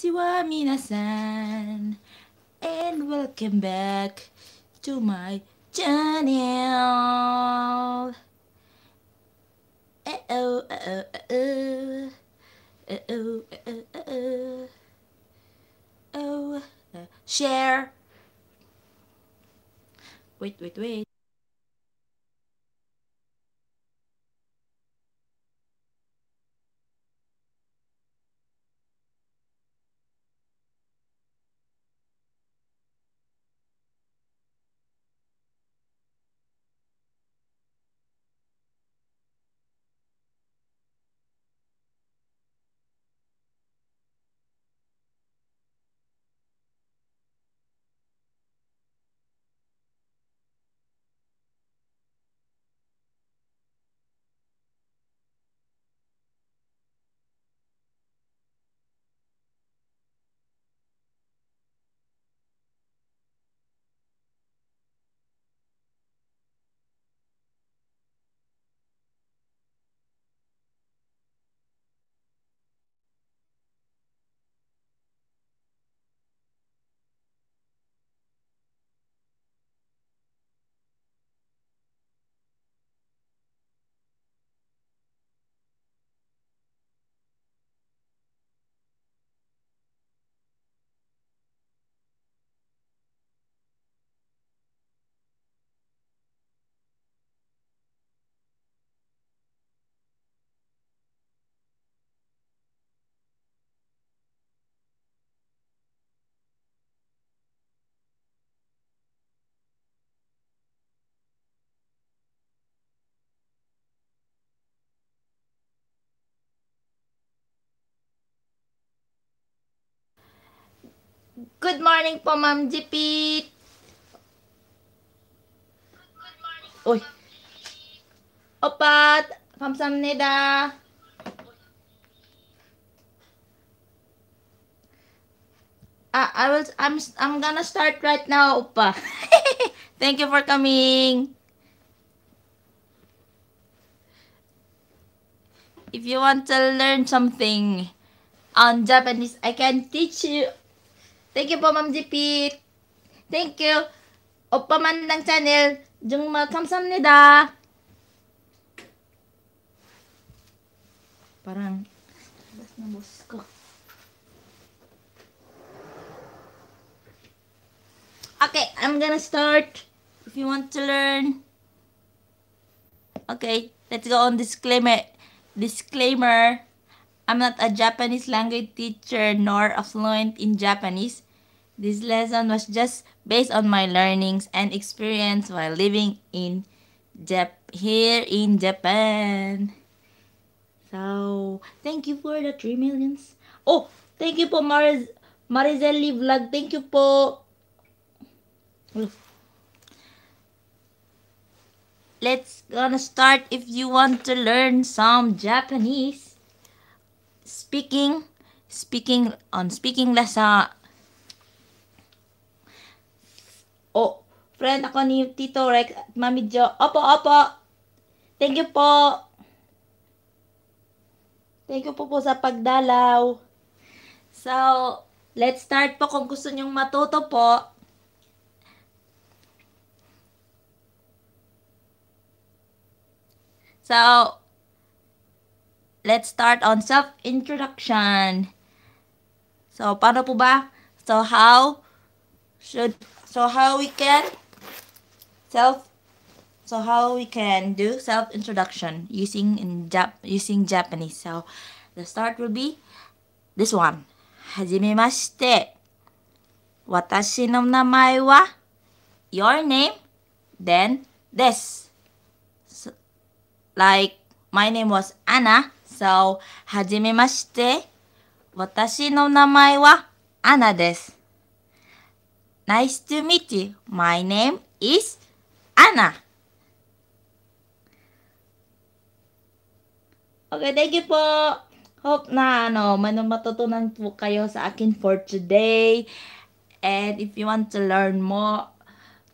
Konnichiwa minasan and welcome back to my channel. Uh-oh, uh-oh, uh-oh. Uh-oh, uh-oh, uh-oh. Oh, uh, share. Wait, wait, wait. Good morning po, Ma'am Jipit. Uy. Opat, pamsamnida. Uh, ah, I will I'm I'm gonna start right now, opa. Thank you for coming. If you want to learn something on Japanese, I can teach you Thank you po, Ma'am Jipit. Thank you. Opaman ng channel. Jung makamsam nida. Parang, labas na boss ko. Okay, I'm gonna start. If you want to learn. Okay, let's go on disclaimer. Disclaimer. I'm not a Japanese language teacher nor fluent in Japanese. This lesson was just based on my learnings and experience while living in Jap here in Japan. So, thank you for the 3 millions. Oh, thank you for Mariz Marizelli Vlog. Thank you po. Let's gonna start if you want to learn some Japanese. speaking, speaking, on speaking less lasa. Ah. Oh, friend ako ni Tito Rex at Mami Jo. Opo, opo. Thank you po. Thank you po po sa pagdalaw. So, let's start po kung gusto nyong matuto po. So, let's start on self-introduction. So, paano po ba? So, how should, so how we can self, so how we can do self-introduction using in Jap, using Japanese. So, the start will be this one. wa your name, then this. So, like, my name was Anna. さお、はじめまして。私の名前はアナです。Nice to meet you. My name is Anna. Okay, thank you po. Hope na ano, may matutunan po kayo sa akin for today. And if you want to learn more,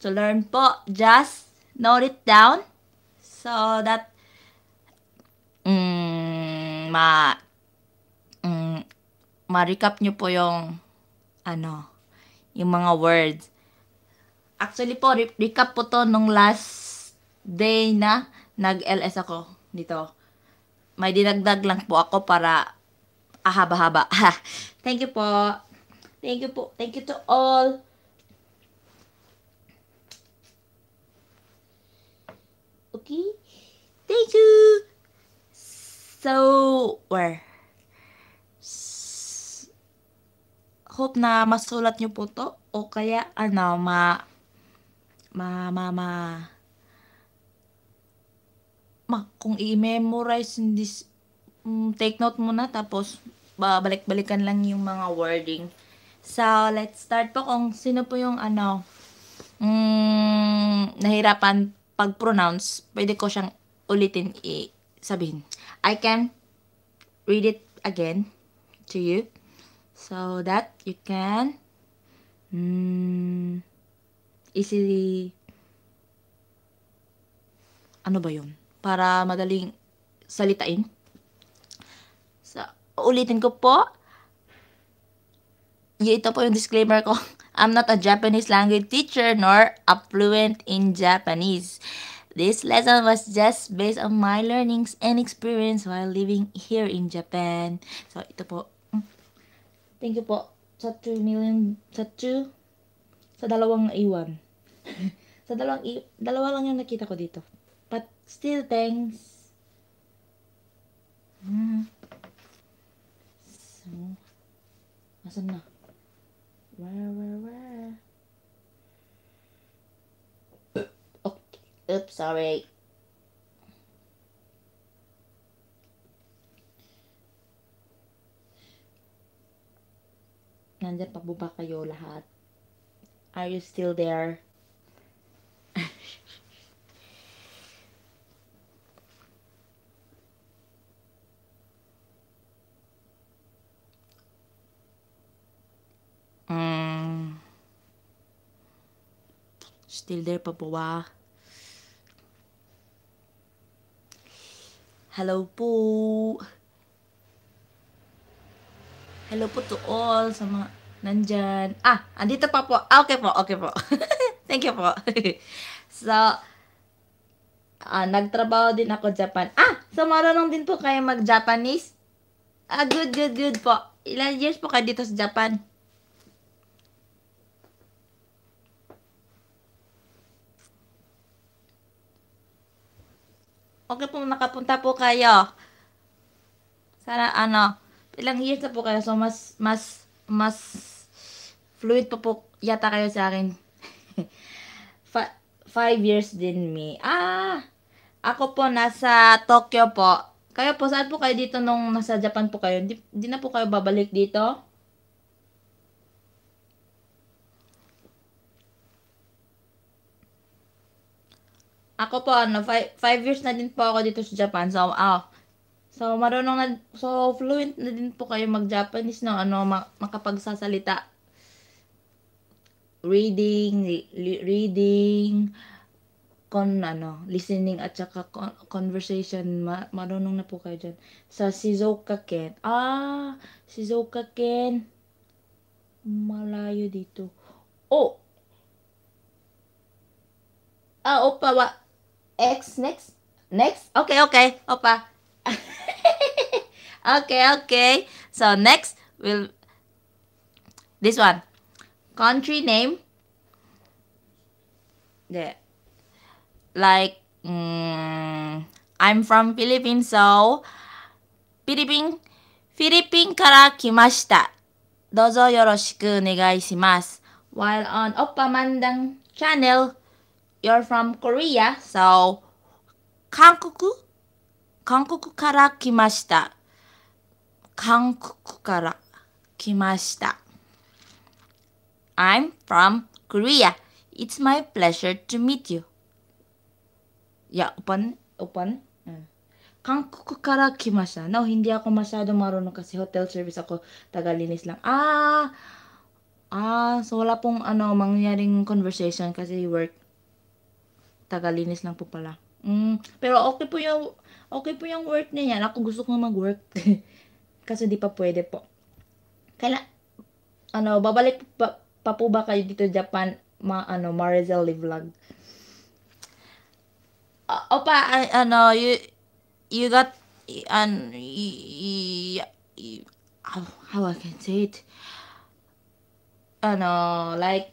to learn po, just note it down so that um, ma mm, ma-recap nyo po yung ano, yung mga words. Actually po, re recap po to nung last day na nag-LS ako dito. May dinagdag lang po ako para ahaba-haba. Ah, Thank you po. Thank you po. Thank you to all. Okay? Thank you! So, where? S- hope na masulat niyo po to o kaya ano, ma ma ma ma, ma kung i-memorize hindi um, take note muna tapos babalik-balikan lang yung mga wording. So, let's start po kung sino po yung ano mm, nahirapan pag-pronounce, pwede ko siyang ulitin i sabihin. I can read it again to you so that you can mm, easily ano ba yun? Para madaling salitain. So, ulitin ko po. Ito po yung disclaimer ko. I'm not a Japanese language teacher nor a fluent in Japanese. This lesson was just based on my learnings and experience while living here in Japan. So, ito po. Mm. Thank you po sa 2 million, sa 2, sa dalawang iwan. sa dalawang, i, dalawa lang yung nakita ko dito. But still, thanks. Hmm. So, asan na? Where, where, where? Oops, sorry. Nandiyan pa po ba kayo lahat? Are you still there? Um, still there pa po ba? Hello po. Hello po to all sa mga nandyan. Ah, andito pa po. Ah, okay po, okay po. Thank you po. so, ah, nagtrabaho din ako Japan. Ah, so marunong din po kayo mag-Japanese? Ah, good, good, good po. Ilan years po kayo dito sa Japan? Okay po, nakapunta po kayo. Sana ano, ilang years na po kayo. So, mas, mas, mas fluid po po yata kayo sa akin. Fa five years din me. Ah! Ako po, nasa Tokyo po. Kayo po, saan po kayo dito nung nasa Japan po kayo? Di, di na po kayo babalik dito? Ako po, ano, five, five years na din po ako dito sa Japan. So, ah, so marunong na, so fluent na din po kayo mag-Japanese, no? Ano, ma- makapagsasalita. Reading, li- reading, kon ano, listening at saka con- conversation. Ma- marunong na po kayo dyan. Sa Shizuoka Ken. Ah, Shizuoka Ken. Malayo dito. Oh, Ah, opa, wa, X next. Next. Okay, okay, Opa. okay, okay. So next will this one. Country name. Yeah. Like mm, I'm from Philippines, so Philippine Philippine while on Oppa Mandang channel. you're from Korea, so Kankoku Kankoku kara kimashita. Kankoku kara kimashita. I'm from Korea. It's my pleasure to meet you. Yeah, open, open. Mm. Kankoku kara kimashita. No, hindi ako masyado marunong kasi hotel service ako. Tagalinis lang. Ah, ah, so wala pong ano, mangyaring conversation kasi work tagalinis lang po pala. Mm, pero okay po yung okay po yung work niya. Ako gusto kong mag-work. Kasi di pa pwede po. Kaila ano, babalik pa, pa po ba kayo dito Japan ma ano live vlog? Uh, opa, I, ano, you you got an, y, y, how, how I can say it? Ano, like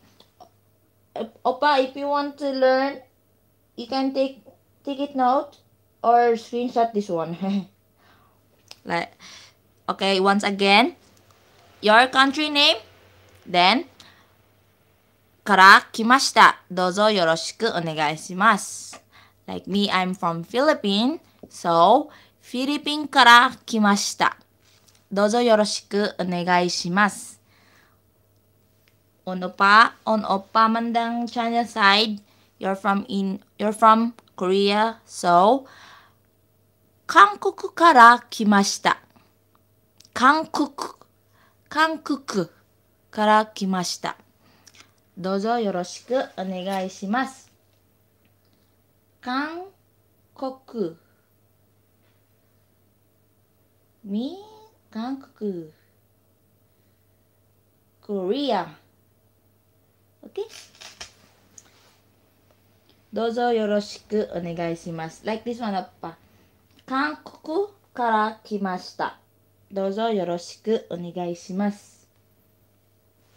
opa, if you want to learn you can take take it note or screenshot this one. like, okay, once again, your country name, then から来ました。どうぞよろしくお願いします。Like me, I'm from Philippines, so フィリピンから来ました。どうぞよろしくお願いします。On opa, on opa m ン n d a n g c h i you're from in, you're from Korea, so 韓国から来ました。韓国、韓国から来ました。どうぞよろしくお願いします。韓国、み、韓国、Korea。Okay? どうぞよろしくお願いします。Like this one, 韓国から来ました。どうぞよろしくお願いします。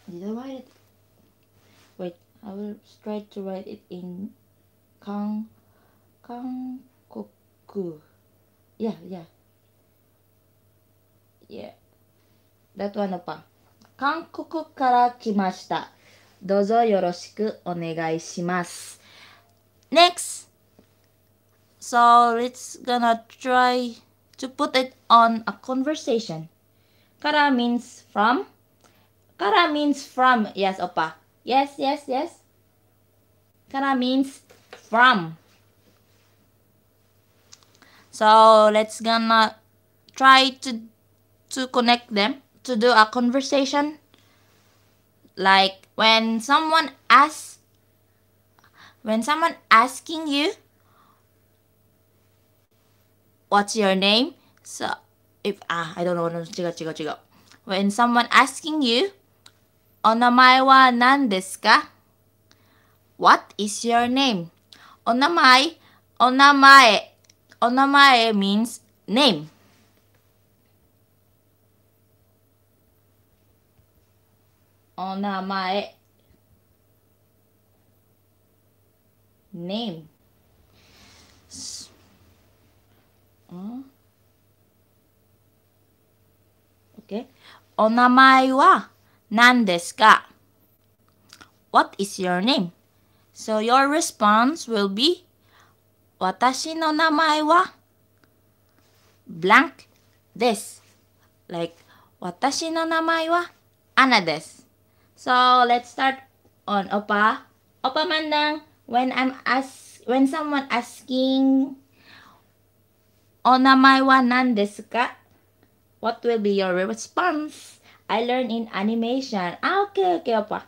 Did I write it? Wait, I will try to write it in 韓韓国 Yeah, yeah. Yeah. That one, 韓国から来ました。どうぞよろしくお願いします。next so let's gonna try to put it on a conversation kara means from kara means from yes opa yes yes yes kara means from so let's gonna try to to connect them to do a conversation like when someone asks when someone asking you what's your name so if ah I don't know no, 違う違う違う when someone asking you お名前は何ですか what is your name お名前お名前お名前 means name on name. S uh, okay. Onamai wa nandesu ka? What is your name? So your response will be Watashi no namae wa blank desu. Like Watashi no namae wa Anna desu. So let's start on Opa. Opa Mandang when I'm ask when someone asking onamai wa nan desu ka? What will be your response? I learned in animation. Ah, okay, okay, opa.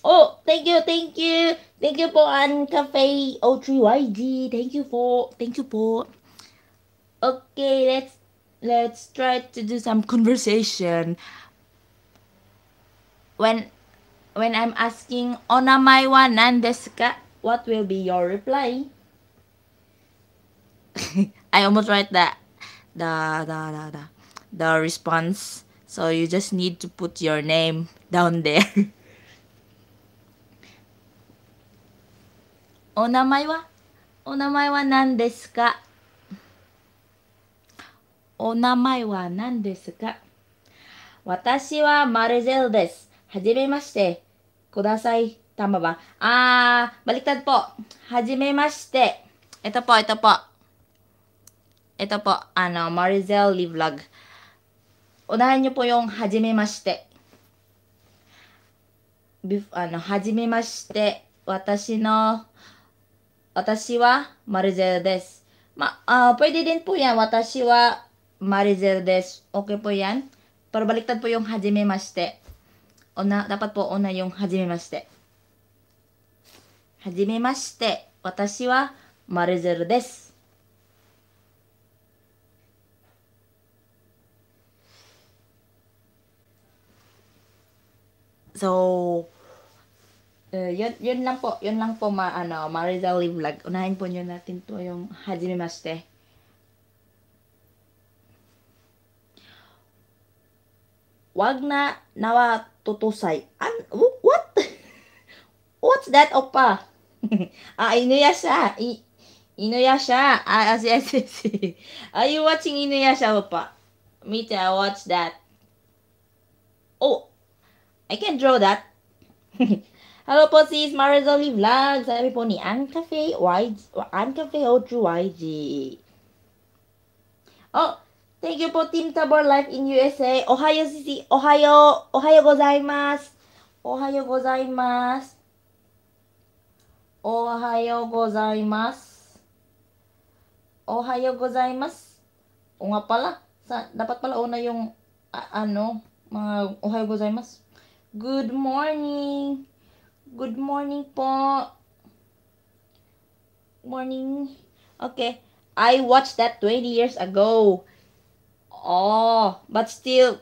Oh, thank you, thank you. Thank you for an cafe 03YG. Thank you for thank you for. Okay, let's let's try to do some conversation. When when I'm asking onamai wa nan desu ka? What will be your reply? I almost write that the the the the the response. So you just need to put your name down there. お名前はお名前は何ですかお名前は何ですか私はマルジェルです。はじめまして。ください。Tama ba? Ah, baliktad po. Hajimemashite. Ito po, ito po. Ito po, ano, Marizel Live Vlog. Unahan niyo po yung hajimemashite. Bef ano, hajimemashite. Watashi no Watashi wa Marizel desu. Ma, uh, pwede din po yan. Watashi wa Marizel desu. Okay po yan. Pero baliktad po yung hajimemashite. Una, dapat po una yung hajimemashite. はじめまして、私はマルゼルです。So, uh, yun, yun lang po, yun lang po ma, ano, Marizali vlog. Unahin po nyo natin to yung hajimemashite. Wag na nawa tutusay. An what? What's that, opa? ah, Inuyasha. I, Inuyasha. Ah, yes, yes, yes. Are you watching Inuyasha, Opa? Me too, I watch that. Oh, I can draw that. Hello po sis, Marizoli Vlog. Sabi po ni Ann Cafe YG. Ann Cafe O True YG. Oh, thank you for Team Tabor Life in USA. Ohio sisi. Ohio. Ohio gozaimasu. Ohio gozaimasu. おはようございます。おはようございます。O nga pala. Sa, dapat pala una yung ano, mga o ha Good morning. Good morning po. Morning. Okay. I watched that 20 years ago. Oh, but still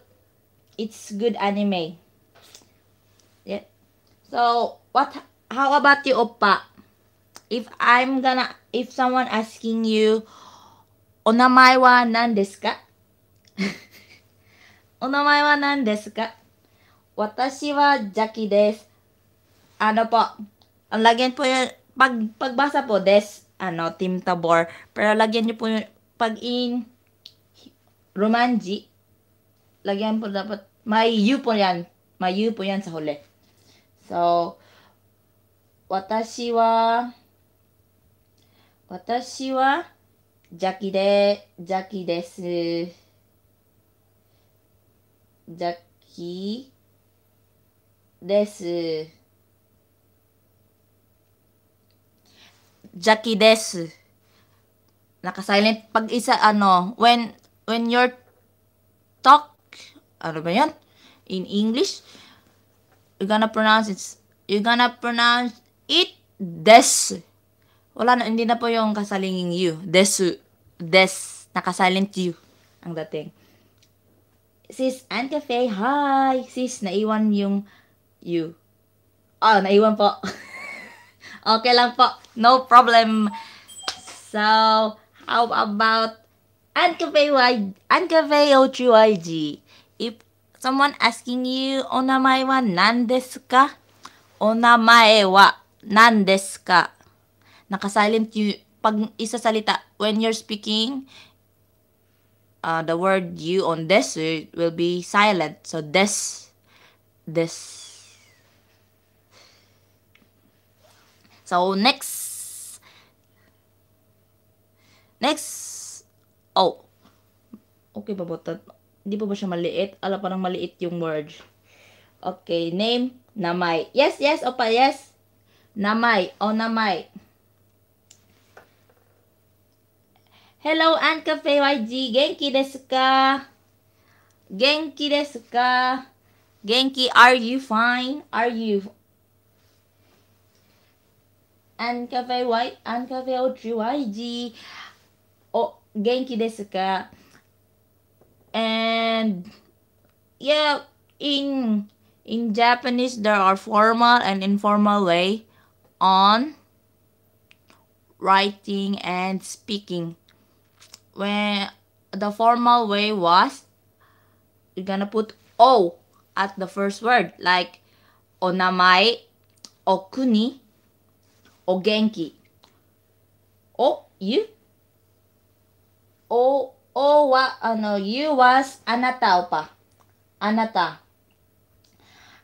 it's good anime. Yeah. So, what how about you, Oppa? If I'm gonna, if someone asking you, Onamai wa nan desu ka? Onamai wa nan desu ka? Watashi wa Jackie desu. Ano po? Ang lagyan po yung, pag, pagbasa po des, ano, Tim Tabor. Pero lagyan niyo po yung, pag in Romanji, lagyan po dapat, may U po yan. May U po yan sa huli. So, 私は、私は邪気で、邪気です。邪気です。邪気です。Naka-silent pag isa ano, when when you're talk, ano ba 'yan? In English, you're gonna pronounce it you're gonna pronounce It desu. Wala na, hindi na po yung kasalinging you. Desu. Des. nakasalent you. Ang dating. Sis Ann Cafe, hi! Sis, naiwan yung you. Oh, naiwan po. okay lang po. No problem. So, how about Cafe Cafe O Ancafe OTYG? If someone asking you, onamae wa nan desu ka? Onamae wa nandes ka. Nakasilent you, pag isasalita, when you're speaking, uh, the word you on this will be silent. So, this, this. So, next, next, oh, okay ba botat? Hindi pa ba siya maliit? Ala, parang maliit yung word. Okay, name, namay. Yes, yes, opa, yes. Namite oh Namite. Hello, and Cafe YG. Genki desu ka? Genki desu ka? Genki, are you fine? Are you? Anne Cafe Y, and Cafe o yg Oh, genki desu ka? And yeah, in in Japanese there are formal and informal way on writing and speaking. When the formal way was, you're gonna put O at the first word, like onamai, okuni, ogenki. O, you. O, o wa, uh, no, you was anata opa. Anata.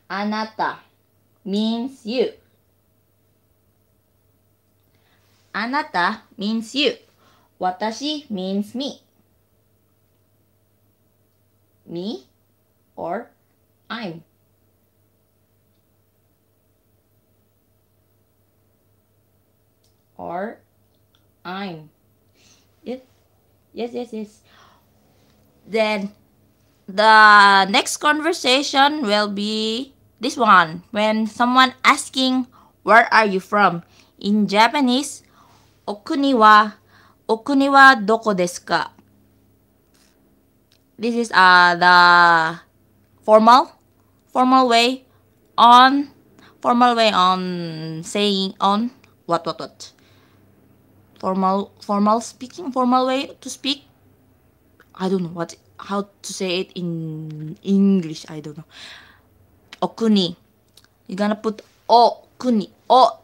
Anata means you. anata means you. 私 means me. Me or I'm. Or I'm. Yes, yes, yes. yes. Then the next conversation will be this one when someone asking where are you from in japanese お国は、お国はどこですか This is uh, the formal, formal way on, formal way on saying on what, what, what. Formal, formal speaking, formal way to speak. I don't know what, how to say it in English. I don't know. Okuni. You're gonna put Okuni. o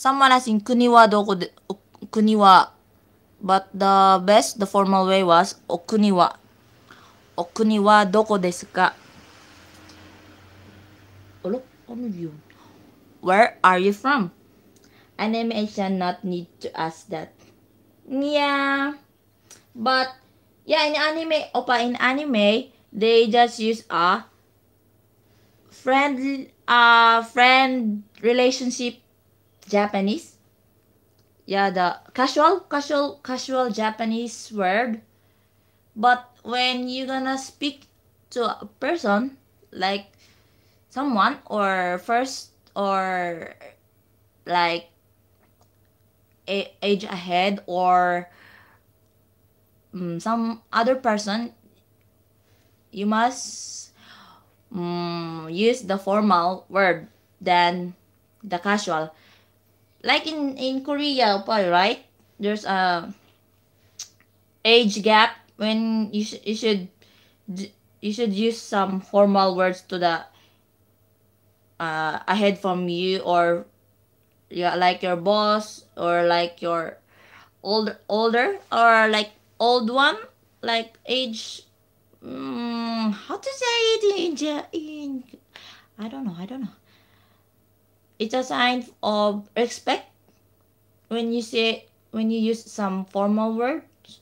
Someone Samarasin Kuniwa de Kuniwa. But the best, the formal way was Okuniwa. Okuniwa Doko desu ka? Where are you from? Animation not need to ask that. Yeah. But yeah, in anime, opa, in anime, they just use a friend, uh, friend relationship Japanese. Yeah, the casual, casual, casual Japanese word. But when you're gonna speak to a person, like someone or first or like a age ahead or um, some other person, you must um, use the formal word than the casual like in in Korea right there's a age gap when you, sh- you should you should use some formal words to the uh, ahead from you or yeah, like your boss or like your old older or like old one like age mm, how to say it in, in I don't know I don't know it's a sign of respect when you say when you use some formal words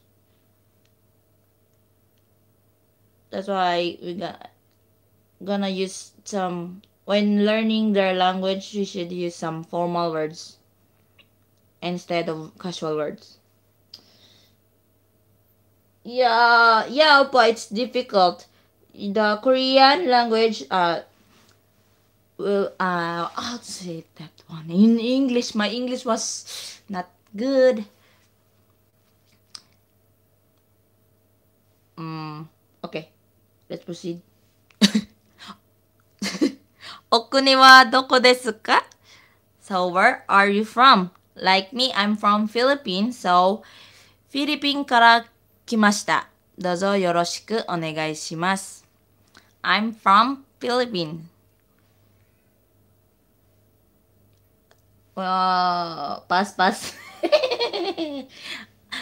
that's why we got gonna use some when learning their language you should use some formal words instead of casual words yeah yeah but it's difficult the korean language uh uh, I'll say that one in English. My English was not good. Um, okay, let's proceed. お国はどこですか So where are you from? Like me, I'm from Philippines. So フィリピンから来ました。どうぞよろしくお願いします。I'm from Philippines. もう、パスパス。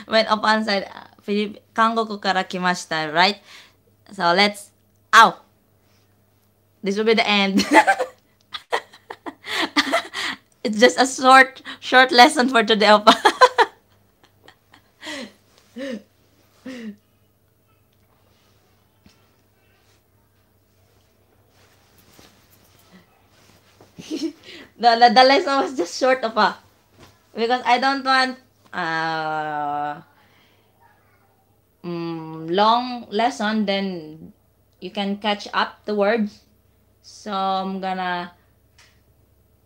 When upon said, uh, Philip, right? So let's, ow! This will be the end. It's just a short, short lesson for today, Opa. Hehehe the, the, the lesson was just short of a because I don't want uh, um, long lesson then you can catch up the words so I'm gonna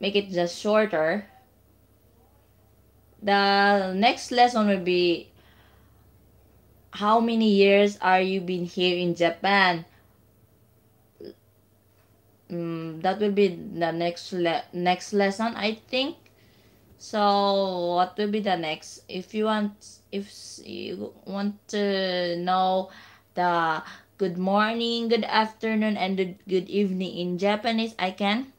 make it just shorter the next lesson will be how many years are you been here in Japan um, that will be the next le next lesson i think so what will be the next if you want if you want to know the good morning good afternoon and good evening in japanese i can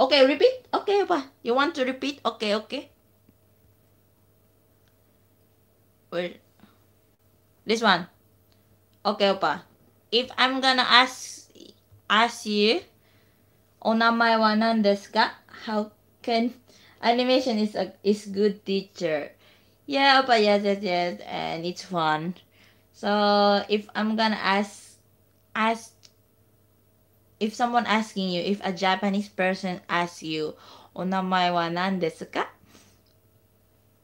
okay repeat okay pa. you want to repeat okay okay Wait. this one okay opa. if i'm gonna ask ask you, O wa nan desu ka? How can animation is a is good teacher? Yeah, but yes, yes, yes, and it's fun. So if I'm gonna ask, ask if someone asking you, if a Japanese person asks you, O wa nan desu ka?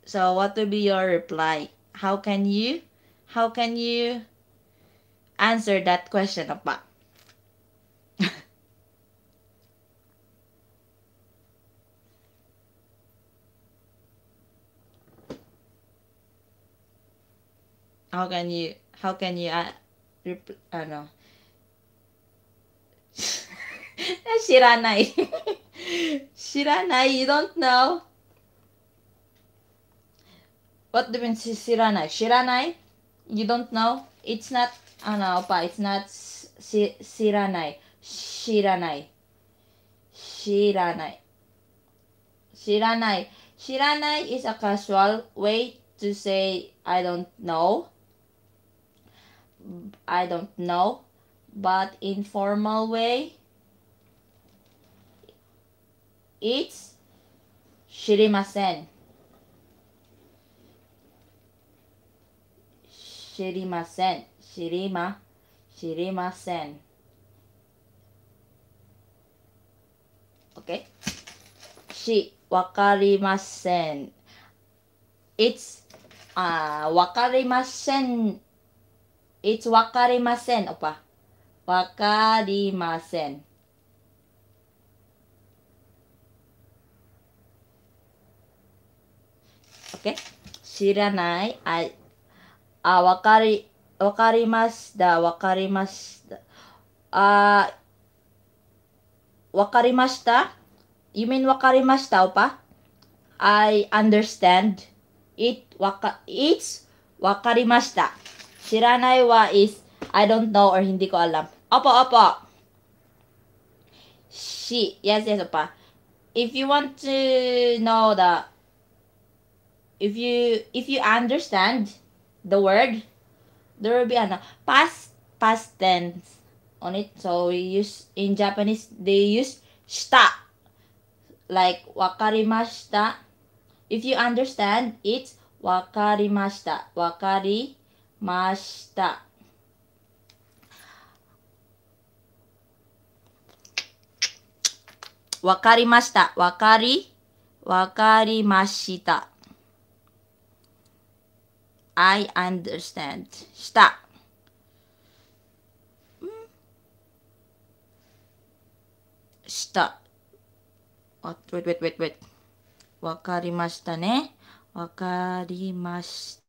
So what will be your reply? How can you, how can you answer that question, about? how can you how can you uh, repl- uh, no. 知らない知らない you don't know what do you mean 知らない知らない you don't know it's not あのおっぱい it's not し知らない知らない知らない知らない知らない is a casual way to say I don't know I don't know, but in formal way, it's shirimasen. Shirimasen. Shirima. Shirimasen. Okay. Shi. Wakarimasen. It's uh, wakarimasen It's wakarimasen, opa. Wakarimasen. Okay? Shiranai, I, ah, wakari, wakarimas da, wakarimas da. Ah, wakarimashita? You mean wakarimashita, opa? I understand. It, waka, it's wakarimashita. Shiranai wa is I don't know or hindi ko alam. Opo, opo. She. Yes, yes, opa. If you want to know the if you if you understand the word, there will be a past past tense on it. So we use in Japanese they use shita like wakarimashita. If you understand, it's wakarimashita. Wakari ました。わかりました。わかりわかりました。I understand した。した。あ、wait, わかりましたね。わかりまし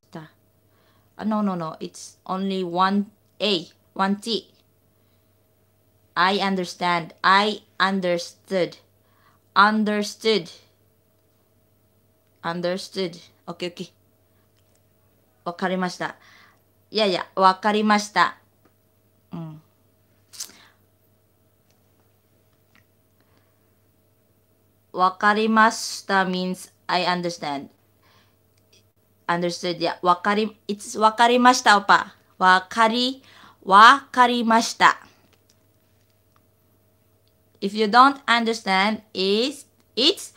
Uh, no, no, no. It's only one A, one T. I understand. I understood. Understood. Understood. Okay, okay. わかりました。いやいや、わかりました。うん。わかりました mm. means I understand. understood や、わかり、いつ、わかりました、おぱ。わかり、わかりました。If you don't understand, is, it's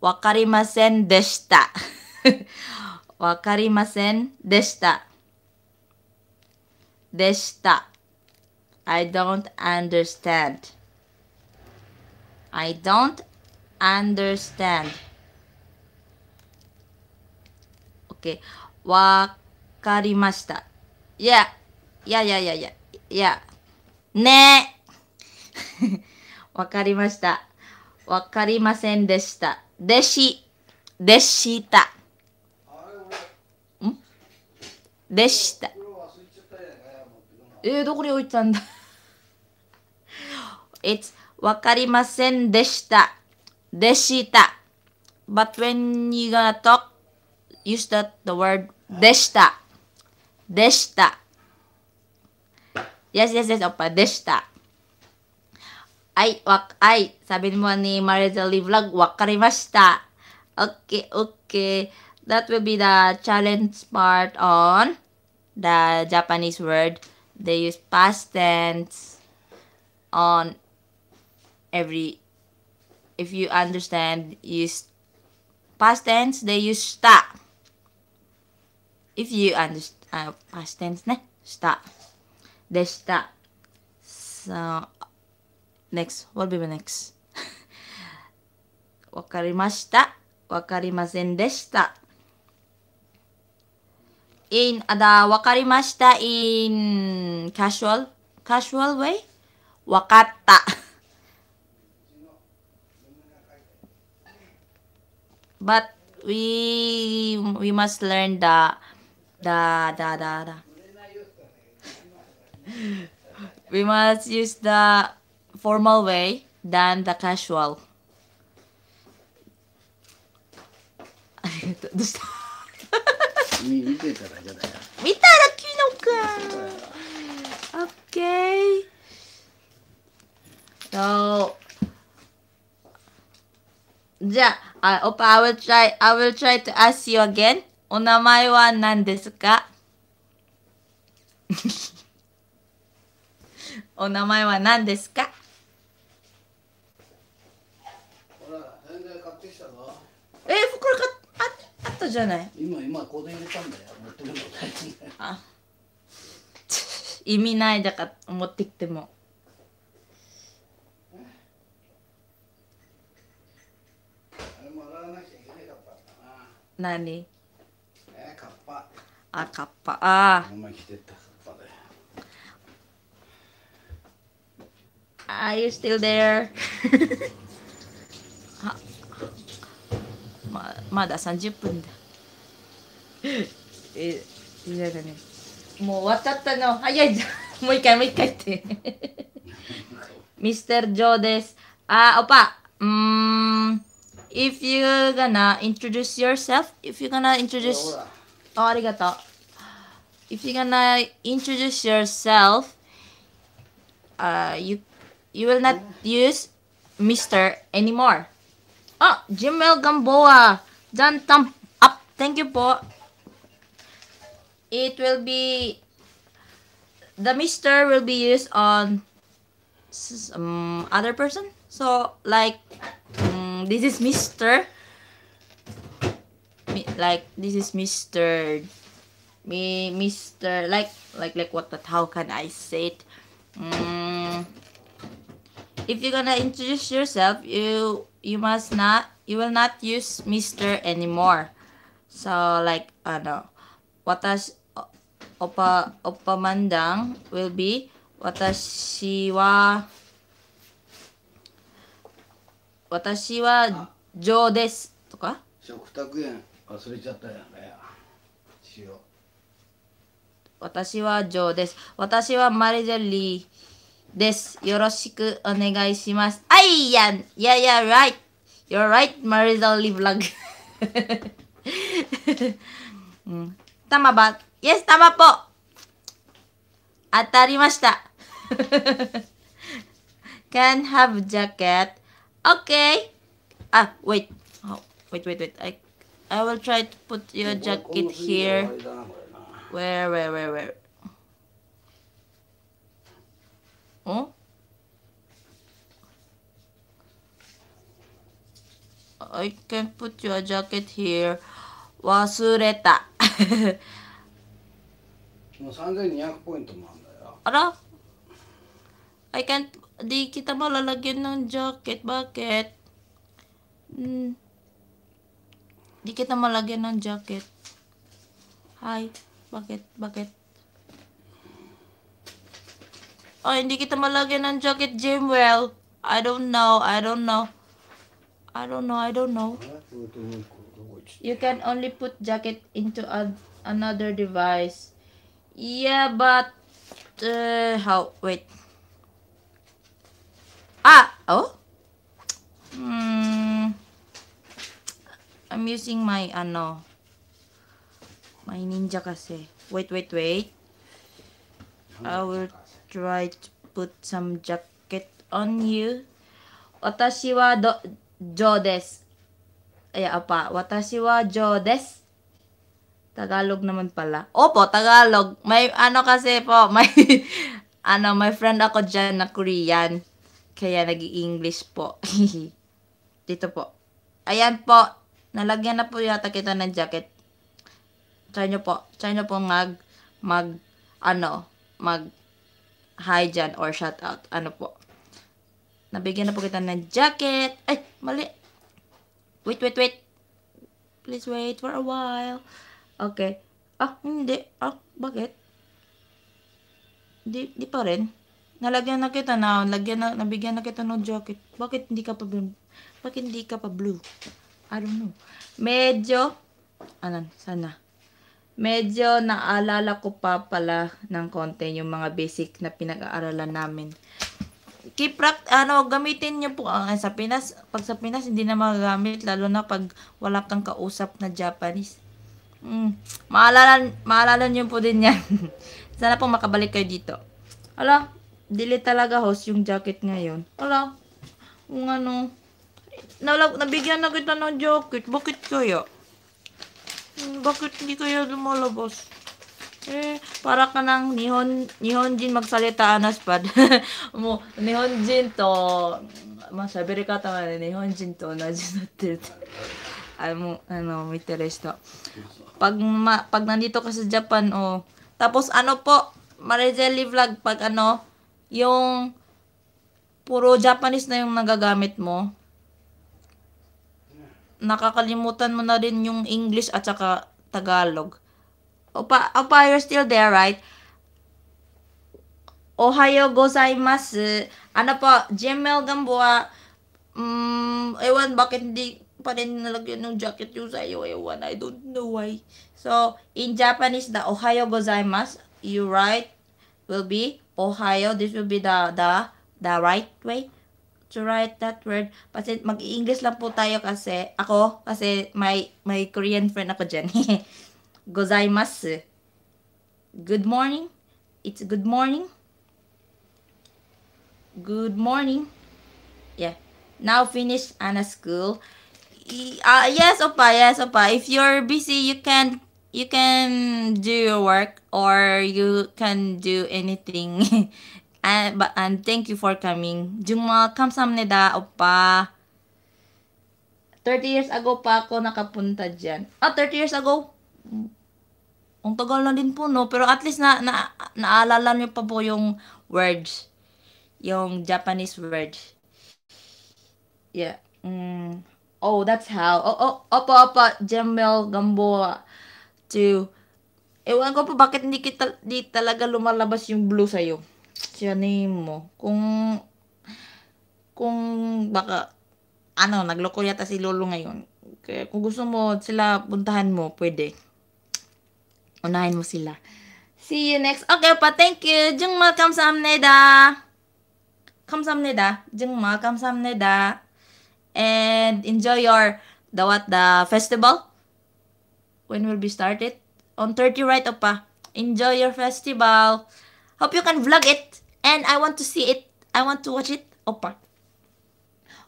わかりませんでした。わかりませんでした。でした。I don't understand. I don't understand. け。わかりました。いや、いやいやいやいや、いや、ねえ。わかりました。わかりませんでした。でし、でした。んでした。えー、どこに置いたんだ ?It's わかりませんでした。でした。But when you gonna talk use that the word deshita. Deshita. Yes, yes, yes, oppa. Deshita. Ay, wak, ay. Sabi mo ni Marizali Vlog, wakarimashita. Okay, okay. That will be the challenge part on the Japanese word. They use past tense on every if you understand use past tense they use sta if you understand, パステンスね、した。でした。So, next, what will be next? わかりました。わかりませんでした。in あだ、わかりました。in casual, casual way? わかった。But we, we must learn the Da, da, da, da. we must use the formal way than the casual. okay. So, yeah, I hope I will try. I will try to ask you again. お名前は何ですか お名前は何ですかえー、袋かああったじゃない今今ここで入れたんだよ持ってくるの大事だよ 意味ないだから持ってきても何あカッパあああ Are you still there? ままだ30分だえいだねもう終わっちったの早いじゃんもう一回もう一回ってミスター・ジョーですあおぱうん if you're gonna introduce yourself if you're gonna introduce Oh, arigato. If you're gonna introduce yourself, uh, you you will not use Mr. anymore. Oh, Jimel Gamboa. Done thumb up. Thank you po. It will be... The Mr. will be used on um, other person. So, like, um, this is Mr like this is Mr. Me Mr. Like like like what that how can I say it? Mm, if you're gonna introduce yourself, you you must not you will not use Mr. anymore. So like ano, watashi opa Opa Mandang will be watashi wa watashi wa ah. Joe desu とか食卓園忘れちゃったやんかや塩私はジョーです私はマリジェリーですよろしくお願いしますあいやんやや right you're right マリジェリーブラグたまば yes たまぽ当たりました can have jacket okay あ wait、oh, wait wait wait I will try to put your jacket here. Where, where, where, where? Oh? I can put your jacket here. 忘れた。もう3200ポイントもあるんだよ。あら I can't, di kita malalagyan ng jacket. Bakit? Hmm. di kita malagyan ng jacket hi bucket bucket oh ini kita malagyan ng jacket jaket Jamwell I don't know I don't know I don't know I don't know you can only put jacket into a, another device yeah but uh, how wait ah oh hmm I'm using my, ano, my ninja kasi. Wait, wait, wait. I will try to put some jacket on you. Watashi wa do, jo desu. Ay, apa. Watashi wa jo desu. Tagalog naman pala. Opo, Tagalog. May ano kasi po, may ano, my friend ako dyan na Korean. Kaya nag-English po. Dito po. Ayan po, Nalagyan na po yata kita ng jacket. Try nyo po. Try nyo po mag, mag, ano, mag, hi dyan or shout out. Ano po. Nabigyan na po kita ng jacket. Ay, mali. Wait, wait, wait. Please wait for a while. Okay. Ah, hindi. Ah, bakit? Di, di pa rin. Nalagyan na kita na, lagyan na, nabigyan na kita ng jacket. Bakit hindi ka pa blue? Bakit hindi ka pa blue? I don't know. Medyo, alam, sana. Medyo naalala ko pa pala ng konti yung mga basic na pinag-aaralan namin. Keep ano, gamitin niyo po ang uh, sa Pinas. Pag sa Pinas, hindi na magagamit, lalo na pag wala kang kausap na Japanese. Mm, maalala, maalala niyo po din yan. sana po makabalik kayo dito. Ala, delete talaga host yung jacket ngayon. Ala, kung ano, nabigyan na kita ng jacket. Bakit kaya? Hmm, bakit hindi kaya lumalabas? Eh, para ka ng Nihon, Nihonjin magsalita, Anaspad. Mo, Nihonjin to, masabiri ka tama na Nihonjin to, najinatir. ano, ano, may teres to. Pag, ma, pag nandito ka sa Japan, oh, tapos ano po, Marejeli vlog, pag ano, yung puro Japanese na yung nagagamit mo, nakakalimutan mo na rin yung English at saka Tagalog. Opa, opa, you're still there, right? Ohayo gozaimasu. Eh, ano po, Jemel Gamboa. Mm, ewan, bakit hindi pa rin nalagyan ng jacket yung sa'yo? Ewan, I don't know why. So, in Japanese, the Ohayo gozaimasu, you write, will be Ohayo. This will be the, the, the right way to write that word. Kasi mag-English lang po tayo kasi ako, kasi may, may Korean friend ako dyan. gozaimasu. Good morning. It's good morning. Good morning. Yeah. Now finish Anna's school. Uh, yes, Opa. Yes, Opa. If you're busy, you can you can do your work or you can do anything and, and thank you for coming. Jumal, kamsamnida, opa. 30 years ago pa ako nakapunta dyan. Ah, 30 years ago? Ang tagal na din po, no? Pero at least na, na naalala niyo pa po yung words. Yung Japanese words. Yeah. Mm. Oh, that's how. Oh, oh, opo, opo, Jemel Gamboa. To, ewan ko pa bakit hindi, kita, di talaga lumalabas yung blue sa'yo questionin mo kung kung baka ano, nagloko yata si Lolo ngayon. Kaya kung gusto mo sila puntahan mo, pwede. Unahin mo sila. See you next. Okay pa, thank you. Jung Jungmal kamsamneda. Jung Jungmal kamsamneda. And enjoy your the what the festival. When will be started? On 30 right pa. Enjoy your festival. Hope you can vlog it. And I want to see it. I want to watch it. Opa.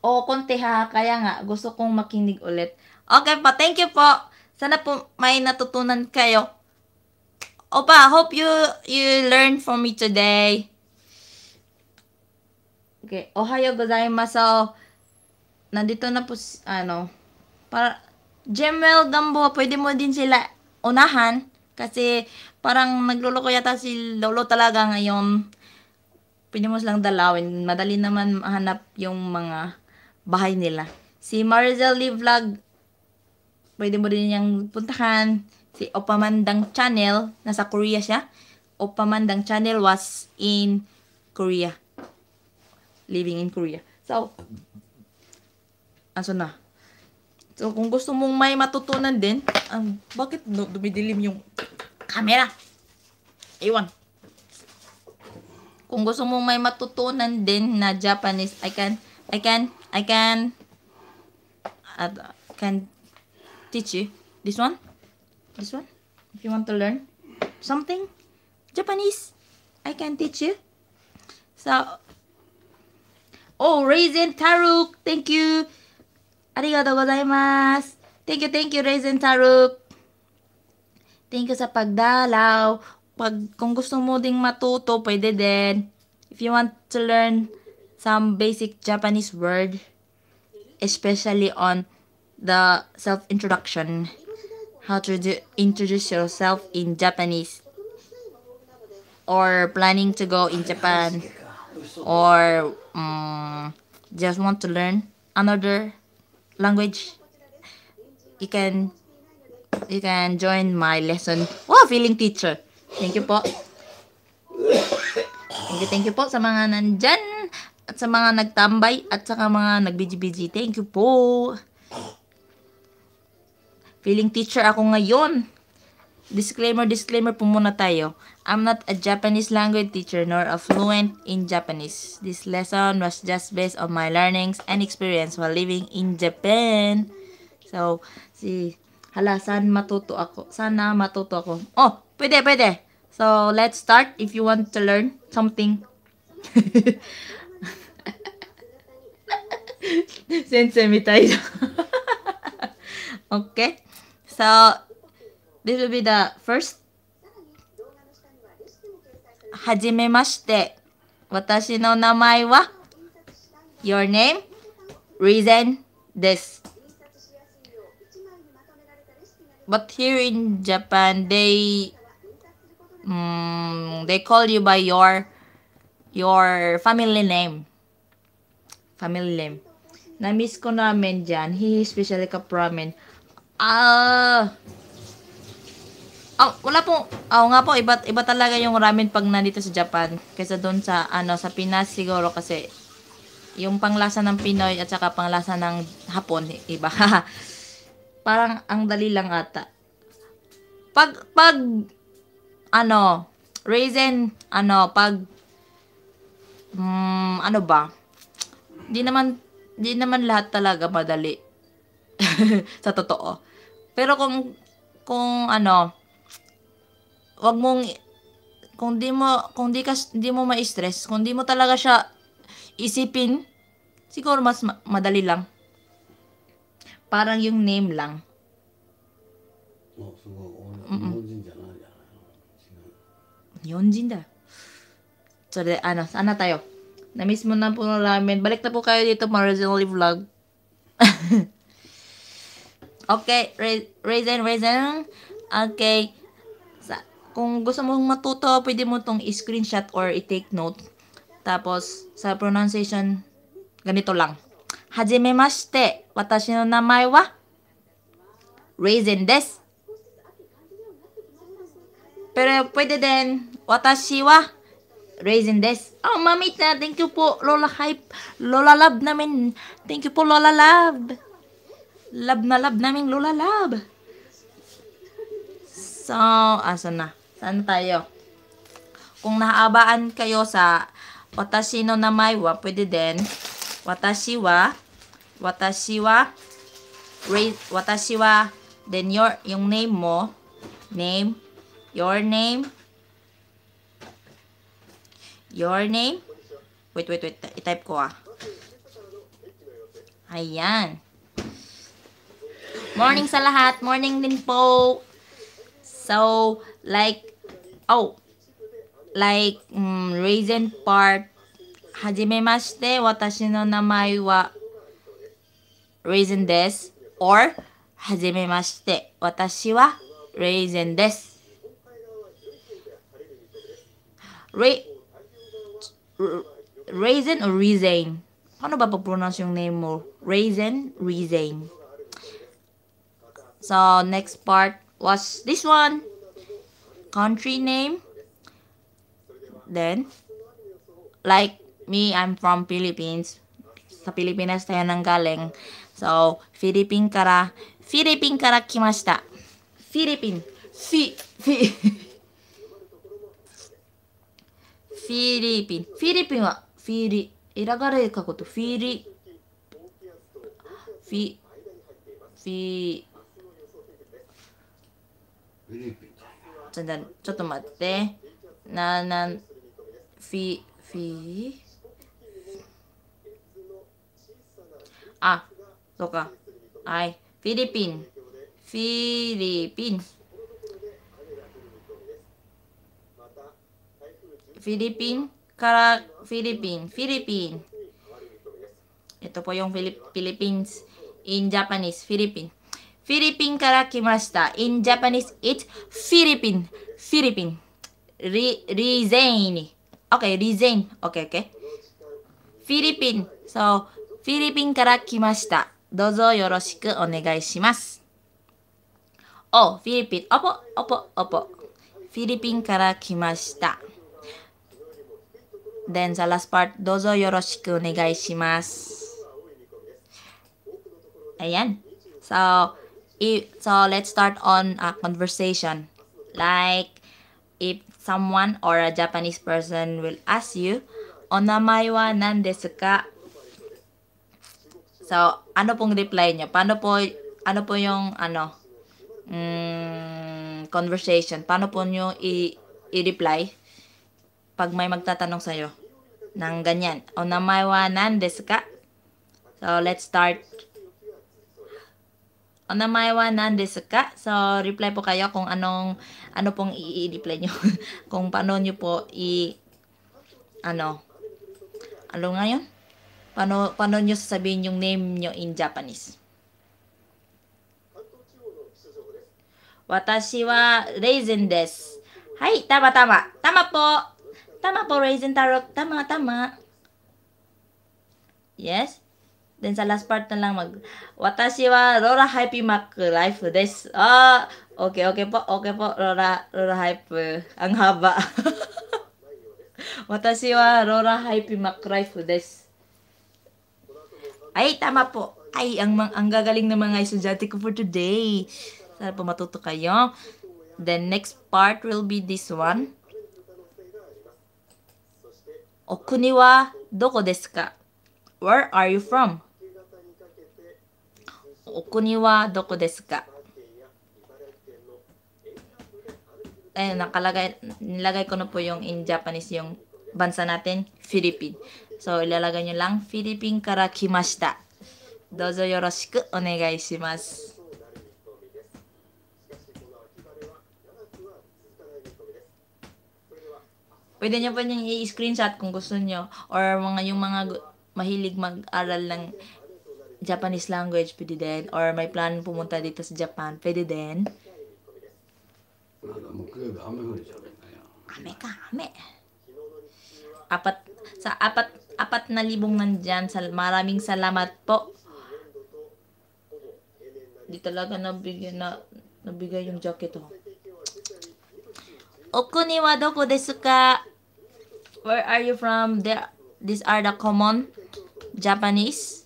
O, konti ha. Kaya nga, gusto kong makinig ulit. Okay po. Thank you po. Sana po may natutunan kayo. Opa, hope you you learn from me today. Okay. Ohayo gozaimasu. nandito na po, ano, para, Jemel Gambo, pwede mo din sila unahan. Kasi, parang nagluloko yata si Lolo talaga ngayon pwede mo silang dalawin. Madali naman mahanap yung mga bahay nila. Si Marizel Lee Vlog, pwede mo rin niyang puntahan. Si Opamandang Channel, nasa Korea siya. Opamandang Channel was in Korea. Living in Korea. So, aso na? So, kung gusto mong may matutunan din, um, bakit dumidilim yung camera? Ewan. Kung gusto mo may matutunan din na Japanese, I can, I can, I can, I uh, can teach you. This one? This one? If you want to learn something, Japanese, I can teach you. So, oh, Raisin Taruk, thank you. Arigatou gozaimasu. Thank you, thank you, Raisin Taruk. Thank you sa pagdalaw. Pag kung gusto mo ding matuto, pwede din. If you want to learn some basic Japanese word, especially on the self-introduction, how to do, introduce yourself in Japanese, or planning to go in Japan, or um, just want to learn another language, you can you can join my lesson. Wow, feeling teacher. Thank you po. Thank you, thank you po sa mga nandyan at sa mga nagtambay at sa mga nagbiji-biji. Thank you po. Feeling teacher ako ngayon. Disclaimer, disclaimer po muna tayo. I'm not a Japanese language teacher nor a fluent in Japanese. This lesson was just based on my learnings and experience while living in Japan. So, si, hala, saan matuto ako? Sana matuto ako. Oh, pwede, pwede. So let's start if you want to learn something. Sensei So this will be the first はじめまして。私の名前は Your name, reason, this. But here in Japan, they mm, they call you by your your family name. Family name. Na-miss ko namin dyan. Hihi, especially ka kapramen. Ah... Uh, Oh, wala po. Oh, nga po, iba, iba talaga yung ramen pag nandito sa Japan kaysa doon sa ano sa Pinas siguro kasi yung panglasa ng Pinoy at saka panglasa ng Hapon iba. Parang ang dali lang ata. Pag pag ano, raisin, ano, pag, mm, ano ba, di naman, di naman lahat talaga madali. sa totoo. Pero kung, kung ano, wag mong, kung di mo, kung di ka, di mo ma-stress, kung di mo talaga siya isipin, siguro mas ma madali lang. Parang yung name lang. Oh, so, oh, mm 日本人だよ。それで、ano, sana tayo? Na-miss mo na po namin. Balik na po kayo dito mga originally vlog. okay, Raisin, Raisin. Okay. Sa, kung gusto mong matuto, pwede mo itong screenshot or i-take note. Tapos, sa pronunciation, ganito lang. Hajimemashite, watashi no namae wa Raisin desu. Pero pwede din Watashi wa raisin des. Oh, mamita, thank you po, Lola Hype. Lola Love namin. Thank you po, Lola Love. Love na love namin, Lola Love. So, asan na? Saan tayo? Kung naaabaan kayo sa Watashi no namai wa, pwede din. Watashi wa, Watashi wa, Watashi wa, then your, yung name mo, name, your name, Your name? Wait, wait, wait. I-type ko ah. Ayan. Morning sa lahat. Morning din po. So, like, oh, like, um, reason part. はじめまして。私の名前は reason です。or はじめまして。私は reason です。Re Raisin or Reason? Paano ba pag-pronounce yung name mo? Raisin, Reason. So, next part was this one. Country name. Then, like me, I'm from Philippines. Sa Pilipinas tayo nang galing. So, Philippine kara, Philippine kara kimashita. Philippine. Si, fi. フィリピン。フィリピンはフィリ。選ばれる過ことフィリ。フィ。フィ。ちょちょっと待って。ななん。フィ。フィ。あ、そうか。はい。フィリピン。フィリピン。フィリピンからフィリピン、フィリピン。えっと、ポンフィリピンス、インジャパニス、フィリピン。フィリピンから来ました。インジャパニス、イッフィリピン、フィリピン。リ、リゼイニ。リゼイン。オッケー、オッフィリピン、そう、フィリピンから来ました。どうぞよろしくお願いします。フィリピン、オポ、オポ、オポ。フィリピンから来ました。Then sa last part, dozo yoroshiku negai shimasu. Ayan. So, if, so let's start on a conversation. Like, if someone or a Japanese person will ask you, Onamai wa nan desu ka? So, ano pong reply nyo? Paano po, ano po yung, ano, mm, conversation? Paano po nyo i-reply? i pag may magtatanong sa'yo ng ganyan. O na may wanan desu ka? So, let's start. O na may wanan desu ka? So, reply po kayo kung anong, ano pong i-reply nyo. kung paano nyo po i, ano, ano nga yun? Paano, paano nyo sasabihin yung name nyo in Japanese? Watashi wa Raisin desu. Hai, tama tama. Tama po. Tama po, Raisin Tarot. Tama, tama. Yes? Then sa last part na lang mag Watashi wa Rora Hype Mac Life des. Ah, oh, okay, okay po. Okay po, Rora Rora Hype. Ang haba. Watashi wa Rora Hype Mac Life des. Ay, tama po. Ay, ang ang gagaling ng mga estudyante ko for today. Sana po matuto kayo. The next part will be this one. お国はどこですか ?Where are you from? お国はどこですかえ、なかなか、a l a g a y nilagay ko na po yung in Japanese yung bansa natin, Philippine. So, ilalagay nyo lang, Philippine から来ました。どうぞよろしくお願いします。Pwede niyo pa niyang i-screenshot kung gusto niyo or mga yung mga mahilig mag-aral ng Japanese language, pwede din. Or may plan pumunta dito sa Japan, pwede din. Ame ka, ame. Apat, sa apat, apat na libong nandyan. Sal, maraming salamat po. Di talaga nabigyan na, nabigay yung jacket oh. Okuni wa doko desu ka? Where are you from? There, these are the common Japanese.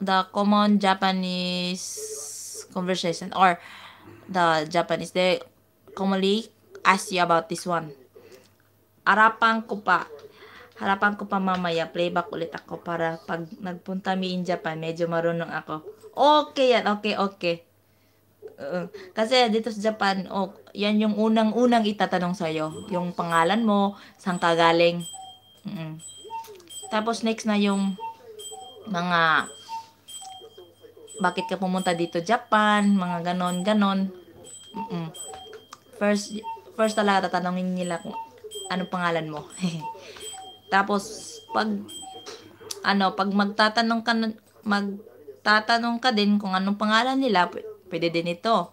The common Japanese conversation or the Japanese. They commonly ask you about this one. Harapan ko pa. Harapan ko pa mamaya. Playback ulit ako para pag nagpunta mi in Japan, medyo marunong ako. Okay yan. Okay, okay. Uh, kasi dito sa Japan, oh, yan yung unang-unang itatanong sa'yo. Yung pangalan mo, saan ka galing. Mm-mm. Tapos next na yung mga bakit ka pumunta dito Japan, mga ganon, ganon. Mm-mm. First, first talaga tatanungin nila kung ano pangalan mo. Tapos, pag, ano, pag magtatanong ka, magtatanong ka din kung anong pangalan nila, Pwede din ito.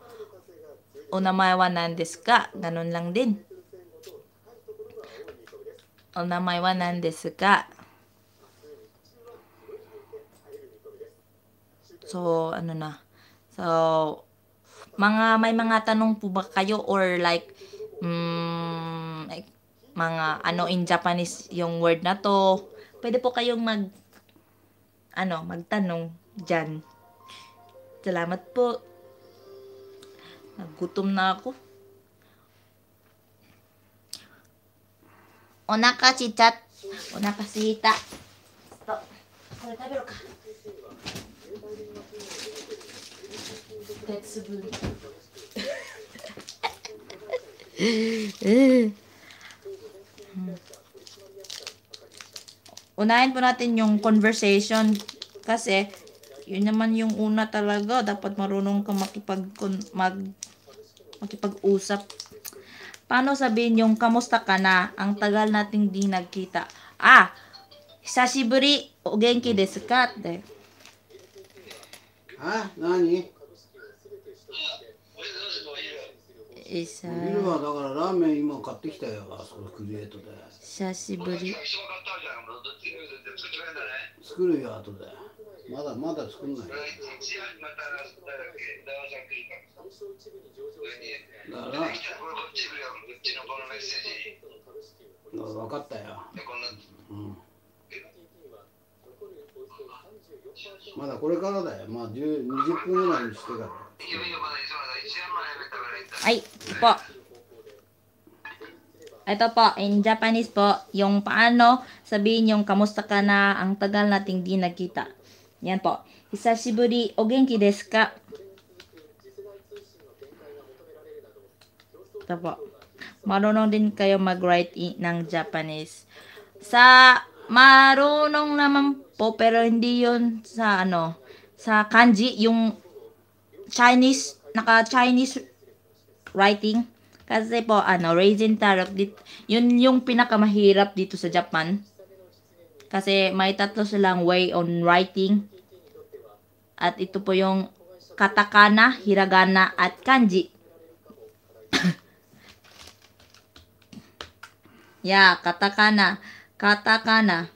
Unamaiwa nandes ka. Ganun lang din. Unamaiwa nandes ka. So, ano na. So, mga, may mga tanong po ba kayo or like, mm, like, mga ano in Japanese yung word na to. Pwede po kayong mag ano, magtanong dyan. Salamat po. Nagutom na ako. Ito. ako. お腹しちゃ、お腹すいた。と、これ食べろか。鉄分。mm. Unahin po natin yung conversation kasi yun naman yung una talaga dapat marunong ka makipag mag makipag-usap. Paano sabihin yung kamusta ka na? Ang tagal nating di nagkita. Ah, sa Shiburi, o genki desu ka? Ha? nani? Shashiburi. 餌昼はだからラーメン今買ってきたよあそこクリエイトで久しぶり作るよ後でまだまだ作んない。だから、だから分かったよ。うん、まだこれからだよ。まあ、20分ぐらいにしてから。はい、po. Ito po, in Japanese po, yung paano sabihin yung kamusta ka na ang tagal nating di nagkita. Yan o genki desu ka? にゃんぽ。久しぶり、お元気ですか Tapo. Marunong din kayo mag-write ng Japanese. Sa marunong naman po pero hindi 'yon sa ano, sa kanji yung Chinese naka Chinese writing kasi po ano, Raisin Tarot dit, yun yung pinakamahirap dito sa Japan. Kasi may tatlo silang way on writing. At ito po yung katakana, hiragana, at kanji. yeah, katakana. Katakana.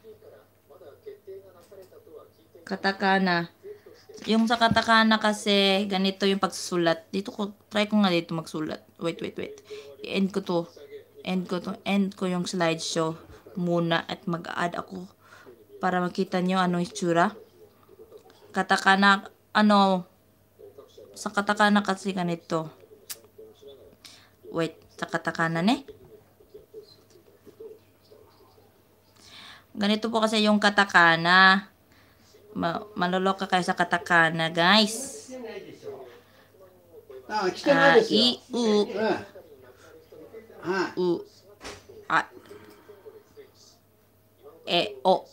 Katakana. Yung sa katakana kasi, ganito yung pagsusulat. Dito ko, try ko nga dito magsulat. Wait, wait, wait. end ko to. End ko to. End ko yung slideshow muna at mag-add ako para makita nyo ano itsura. Katakana, ano, sa katakana kasi ganito. Wait, sa katakana ne? Ganito po kasi yung katakana. Ma maloloka kayo sa katakana, guys. Ah, ah i, u, ah. Ah. u, a, e, o.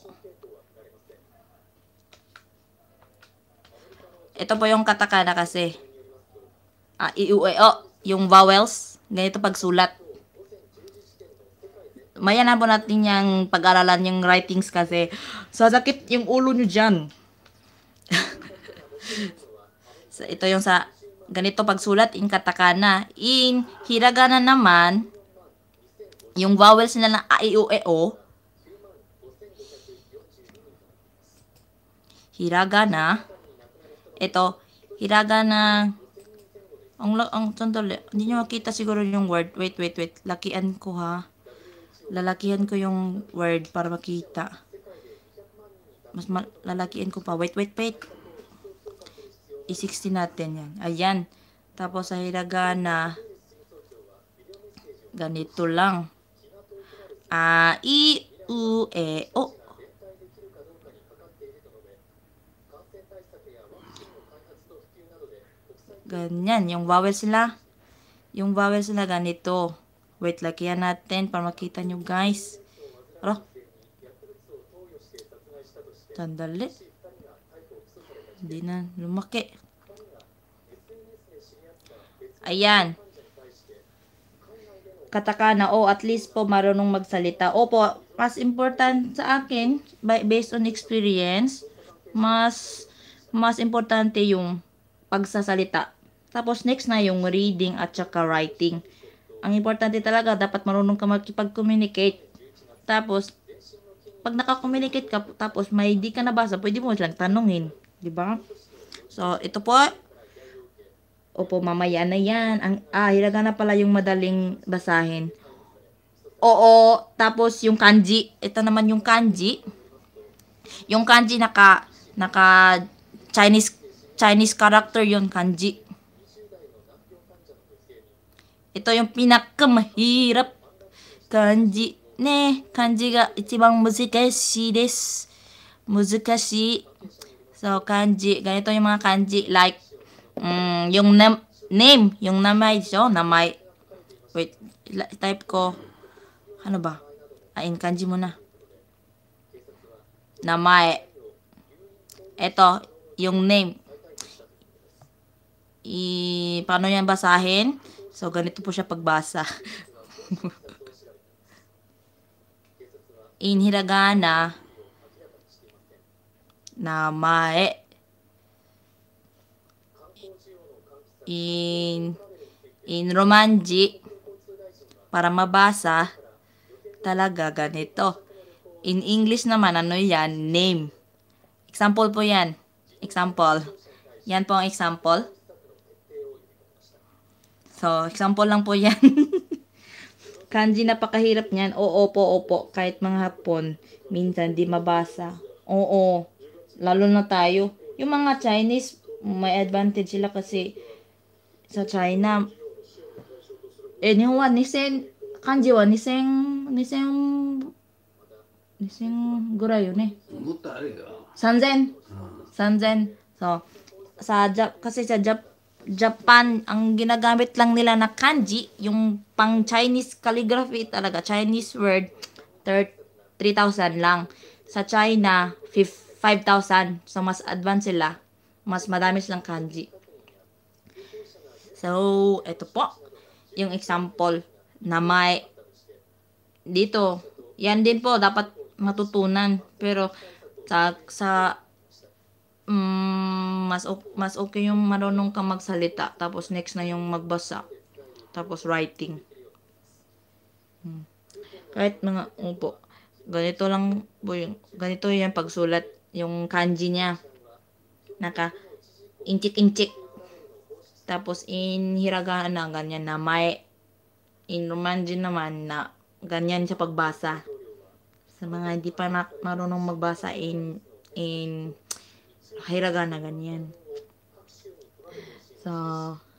Ito po yung katakana kasi. Ah, -E -O, yung vowels. Ganito pagsulat. Maya na po natin yung pag-aralan yung writings kasi sasakit yung ulo nyo dyan. so, ito yung sa ganito pagsulat in katakana. In hiragana naman, yung vowels nila na a, i, u e, o. Hiragana. Ito, hiragana. Ang, ang sandali, hindi nyo makita siguro yung word. Wait, wait, wait. Lakian ko ha. Lalakihan ko yung word para makita. Mas lalakian ko pa. Wait, wait, wait. I-60 natin yan. Ayan. Tapos sa hiragana, ganito lang. A, I, U, E, O. Ganyan, yung vowels nila. Yung vowels nila ganito. Wait, lakihan natin para makita nyo guys. Aro. Sandali. Hindi na lumaki. Ayan. Katakana. O, oh, at least po marunong magsalita. Opo, mas important sa akin, by, based on experience, mas mas importante yung pagsasalita tapos next na yung reading at saka writing. Ang importante talaga, dapat marunong ka makipag-communicate. Tapos, pag nakakommunicate ka, tapos may hindi ka nabasa, pwede mo silang tanungin. ba? Diba? So, ito po. Opo, mamaya na yan. Ang, ah, hilaga na pala yung madaling basahin. Oo, tapos yung kanji. Ito naman yung kanji. Yung kanji naka, naka Chinese, Chinese character yung kanji. Ito yung pinakamahirap kanji. Ne, kanji ga ichibang muzikashi desu. Muzikashi. So, kanji. Ganito yung mga kanji. Like, um, yung nam name. Yung namay. So, namay. Wait, type ko. Ano ba? Ain, kanji muna. Namay. Ito, yung name. I, paano yan basahin? So, ganito po siya pagbasa. In hiragana, namae. In, in romanji, para mabasa, talaga ganito. In English naman, ano yan? Name. Example po yan. Example. Yan po ang example. So, example lang po yan. Kanji napakahirap niyan. Oo, opo, opo. Kahit mga hapon, minsan di mabasa. Oo, lalo na tayo. Yung mga Chinese, may advantage sila kasi sa China. Eh, ni Juan, kanji wa, ni Sen, ni Sen, ni Sen, gura yun eh. Ah. Sanzen. Ah. Sanzen. So, sa Jap, kasi sa Jap, Japan, ang ginagamit lang nila na kanji, yung pang Chinese calligraphy talaga, Chinese word, 3,000 lang. Sa China, 5,000. So, mas advanced sila. Mas madami silang kanji. So, ito po, yung example na may dito. Yan din po, dapat matutunan. Pero, sa, sa mm, mas, mas okay yung marunong ka magsalita. Tapos next na yung magbasa. Tapos writing. Hmm. Kahit mga upo. Ganito lang po yung, ganito yung pagsulat yung kanji niya. Naka inchik-inchik. Tapos in hiragana ganyan na may in romanji naman na ganyan sa pagbasa. Sa mga hindi pa marunong magbasa in in hiragana ganyan. So,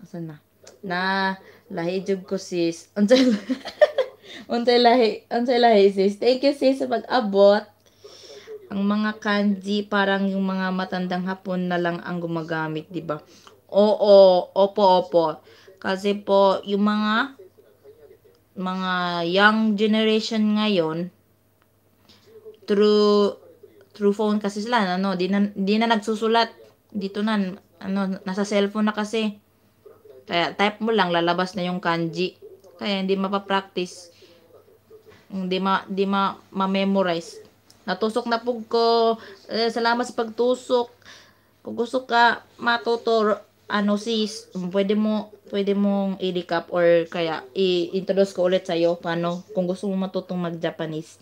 asan na? Na lahi jud ko sis. Unsay unsay lahi, unsay lahi sis. Thank you sis sa pag-abot. Ang mga kanji parang yung mga matandang hapon na lang ang gumagamit, di ba? Oo, opo, opo. Kasi po, yung mga mga young generation ngayon, through through phone kasi sila, ano, ano, di na, di na nagsusulat. Dito na, ano, nasa cellphone na kasi. Kaya type mo lang, lalabas na yung kanji. Kaya hindi mapapractice. Hindi ma, hindi ma, ma-memorize. Natusok na po ko. Eh, salamat sa pagtusok. Kung gusto ka matuto, ano sis, pwede mo, pwede mong i-recap or kaya i-introduce ko ulit sa'yo paano kung gusto mo matutong mag-Japanese.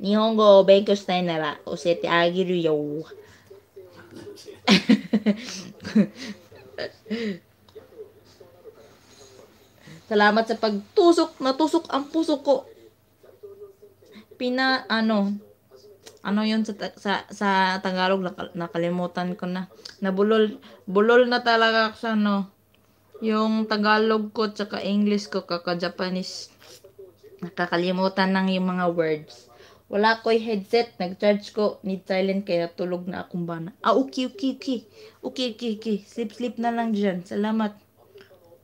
日本語を勉強したいなら教えてあげるよ。Salamat sa pagtusok, natusok ang puso ko. Pina, ano, ano yon sa, sa, sa Tagalog, nakalimutan ko na. Nabulol, bulol na talaga sa, ano, yung Tagalog ko, tsaka English ko, kaka-Japanese. Nakakalimutan ng yung mga words. Wala ko'y headset. Nag-charge ko. Need silent kaya tulog na akong bana. Ah, okay, okay, okay. Okay, okay, okay. Sleep, sleep na lang dyan. Salamat.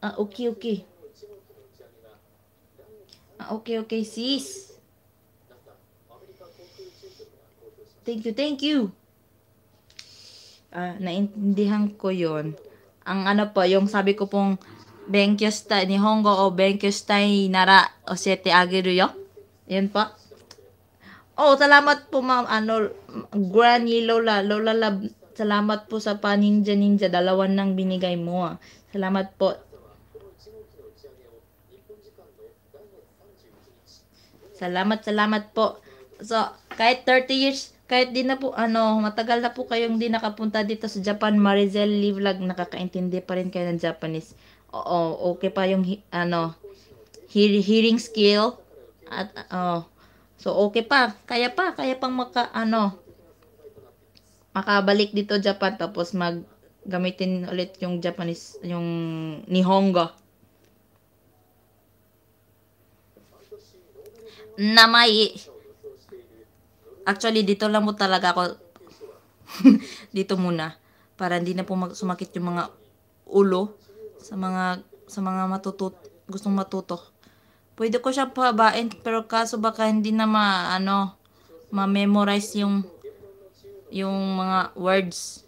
Ah, okay, okay. Ah, okay, okay, sis. Thank you, thank you. Ah, naintindihan ko yon. Ang ano po, yung sabi ko pong Benkyostai, ni Hongo o Benkyostai nara o Siete ageru yo. Yan po. Oh, salamat po ma'am ano Granny Lola, Lola Lab. Salamat po sa paninja ninja dalawa nang binigay mo. Ah. Salamat po. Salamat, salamat po. So, kahit 30 years, kahit di na po, ano, matagal na po kayong di nakapunta dito sa Japan, Marizel Live Vlog, nakakaintindi pa rin kayo ng Japanese. Oo, okay pa yung, ano, hearing skill. At, ah, oh, So, okay pa. Kaya pa. Kaya pang maka, ano, makabalik dito Japan tapos maggamitin ulit yung Japanese, yung Nihongo. Namay. Actually, dito lang mo talaga ako. dito muna. Para hindi na po sumakit yung mga ulo sa mga sa mga matutut gustong matuto. Pwede ko siya pabain pero kaso baka hindi na ma ano ma-memorize yung yung mga words.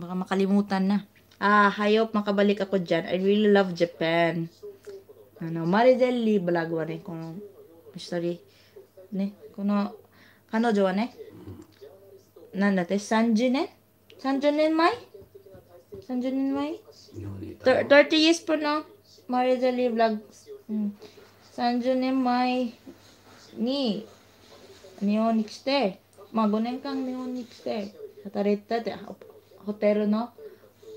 Baka makalimutan na. Ah, hayop makabalik ako diyan. I really love Japan. Ano, Marideli balagwa ne kono history ne kuno kanojo wa ne なんだって30 ne ?30 年前 ?30 年前 ?30 years プロマレザリーブラック、うん、30年前に日本に来て、まあ、5年間日本に来て働いててホテルの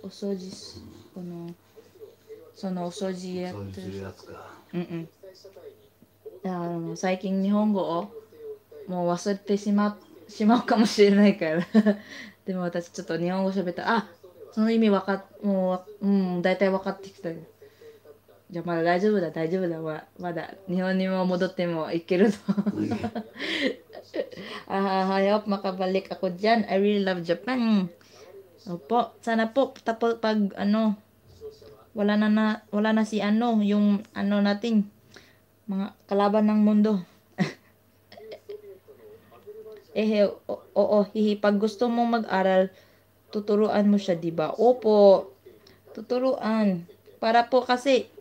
お掃除このそのお掃除やってるうんうんだからもう最近日本語をもう忘れてしましまうかもしれないから でも私ちょっと日本語喋ったあその意味わかもううん大体分かってきたよじゃあまだ大丈夫だ大丈夫だままだ日本にも戻ってもいけるぞ ah, I hope makabalik ako dyan I really love Japan Opo, sana po tapos pag ano wala na, na wala na si ano yung ano natin mga kalaban ng mundo eh oo, oo hihi pag gusto mong mag-aral tuturuan mo siya di ba opo tuturuan para po kasi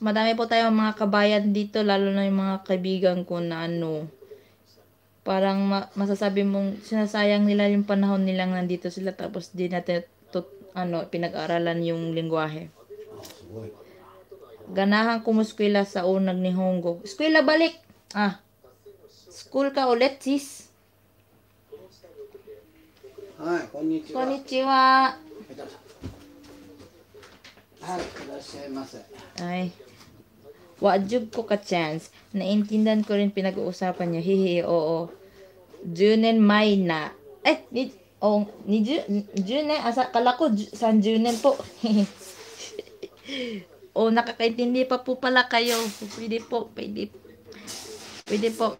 madami po tayong mga kabayan dito, lalo na yung mga kaibigan ko na ano, parang ma- masasabi mong sinasayang nila yung panahon nilang nandito sila tapos di natin to, ano, pinag-aralan yung lingwahe. Ganahan kumuskwila sa unag ni Hongo. Eskwela balik! Ah, school ka ulit sis. Hi, konnichiwa. Konnichiwa. はい、いらっしゃいませ。はい。Wadyog ko ka-chance. Naintindan ko rin pinag-uusapan niyo. Hihi, oo. Junen Mayna. Eh, ni, oh, ni Ju, Junen, asa, kala ko San Junen po. oh, nakakaintindi pa po pala kayo. Pwede po, pwede. Pwede po.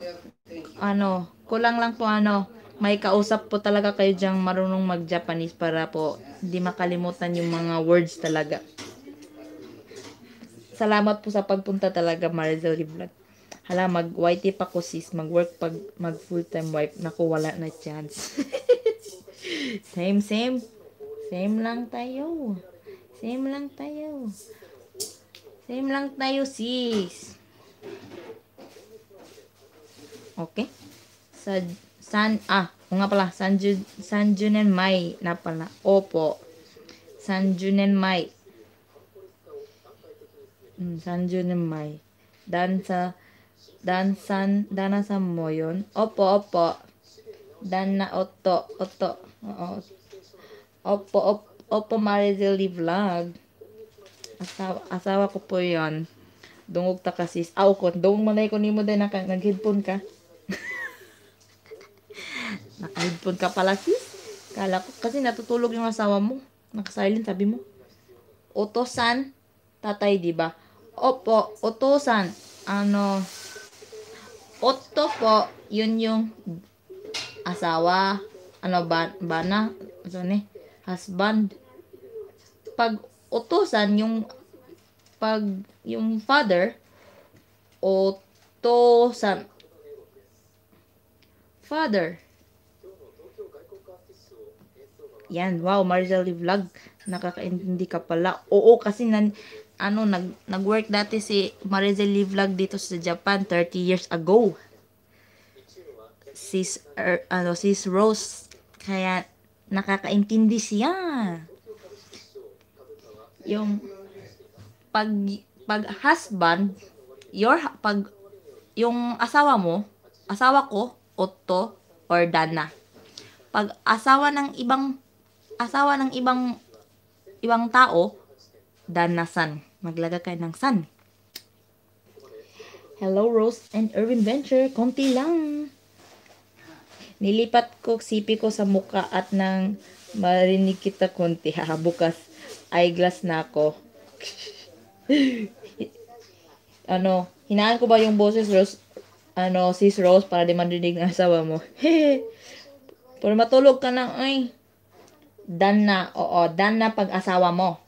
Ano, kulang lang po ano. May kausap po talaga kayo diyang marunong mag-Japanese para po di makalimutan yung mga words talaga salamat po sa pagpunta talaga, Marizel Vlog. Hala, mag-YT pa ko sis. Mag-work pag mag-full-time wife. Naku, wala na chance. same, same. Same lang tayo. Same lang tayo. Same lang tayo, sis. Okay. Sa, san, ah, nga pala, San, San Junen Mai na pala. Opo. San Junen Mai. 30年前。旦さ、旦さん、旦那さんもよん。おぽおぽ。旦那、夫、夫。おぽ、おぽ、Marizeli mm, vlog. Asawa, asawa ko po yon. Dungog ta kasi. Aw ko, dungog manay ko ni mo din. Nag-headphone ka. Naka-headphone ka pala sis. Kala ko, kasi natutulog yung asawa mo. Naka-silent, sabi mo. Otosan, tatay, di ba? Opo, utusan. Ano, otto po, yun yung asawa, ano ba, bana, ano ni, husband. Pag otosan, yung, pag, yung father, otosan. Father. Yan, wow, Marzali Vlog. Nakakaintindi ka pala. Oo, kasi nan, ano, nag, nag-work dati si Marizeli Vlog dito sa Japan 30 years ago. Sis, er, ano, sis Rose. Kaya, nakakaintindi siya. Yung, pag, pag husband, your, pag, yung asawa mo, asawa ko, Otto, or Dana. Pag asawa ng ibang, asawa ng ibang, ibang tao, Danasan maglagay ka ng sun. Hello, Rose and Irvin Venture. Konti lang. Nilipat ko sipi ko sa muka at nang marinig kita konti. Ha, bukas eyeglass na ako. ano, hinaan ko ba yung boses, Rose? Ano, sis Rose, para di mandinig ng asawa mo. Pero matulog ka na, ay. Dan na, oo, dan na pag-asawa mo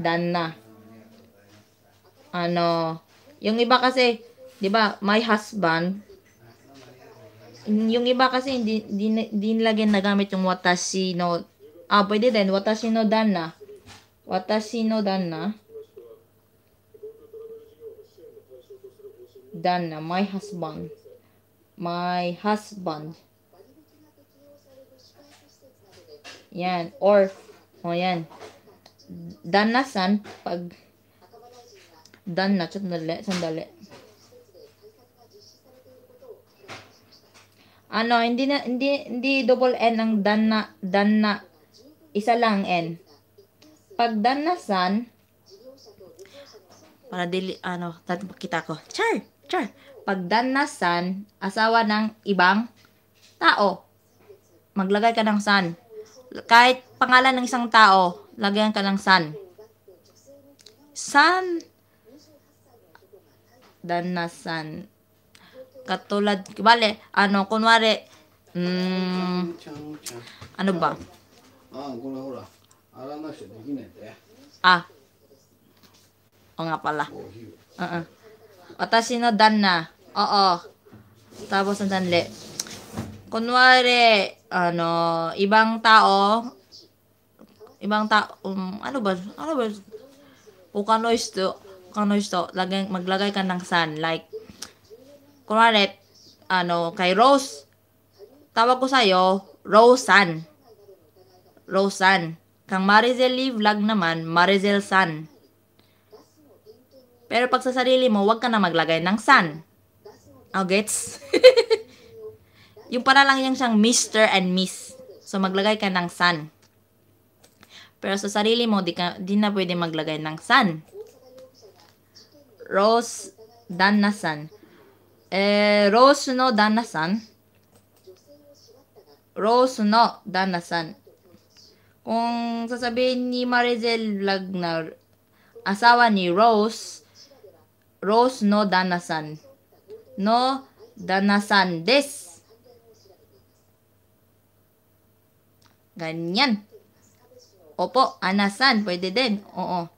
done na. Ano, yung iba kasi, 'di ba, my husband yung iba kasi hindi hindi, hindi nilagyan nagamit yung watashi no ah pwede din watashi no danna. watashi no danna. Danna, my husband my husband yan or oh yan danasan pag dana sandali sandali ano hindi na hindi hindi double n ang na dana na isa lang n pag danasan para dili ano tatapos kita ko char char pag danasan asawa ng ibang tao maglagay ka ng san kahit pangalan ng isang tao lagyan ka ng sun. Sun. Danasan. Katulad, bale, ano, kunwari, mm, ano ba? Ah. ah. O nga pala. Uh -uh. Watashi no dan na. Oo. Tapos na danle. Kunwari, ano, ibang tao, ibang ta um, ano ba, ano ba, ukanois to, ukanois to, lagay, maglagay ka ng sun, like, kunwari, ano, kay Rose, tawag ko sa'yo, Rose Sun. Rose Sun. Kang Marizel Lee vlog naman, Marizel Sun. Pero pag sa sarili mo, wag ka na maglagay ng sun. Oh, gets? yung para lang yung siyang Mr. and Miss. So, maglagay ka ng sun. Pero sa sarili mo, di, ka, di na pwede maglagay ng san. Rose Dannasan. Eh, Rose no Dannasan. Rose no Dannasan. Kung sasabihin ni Marizel Lagnar, asawa ni Rose, Rose no Danasan. No Danasan des. Ganyan. Opo, anasan. Pwede din. Oo.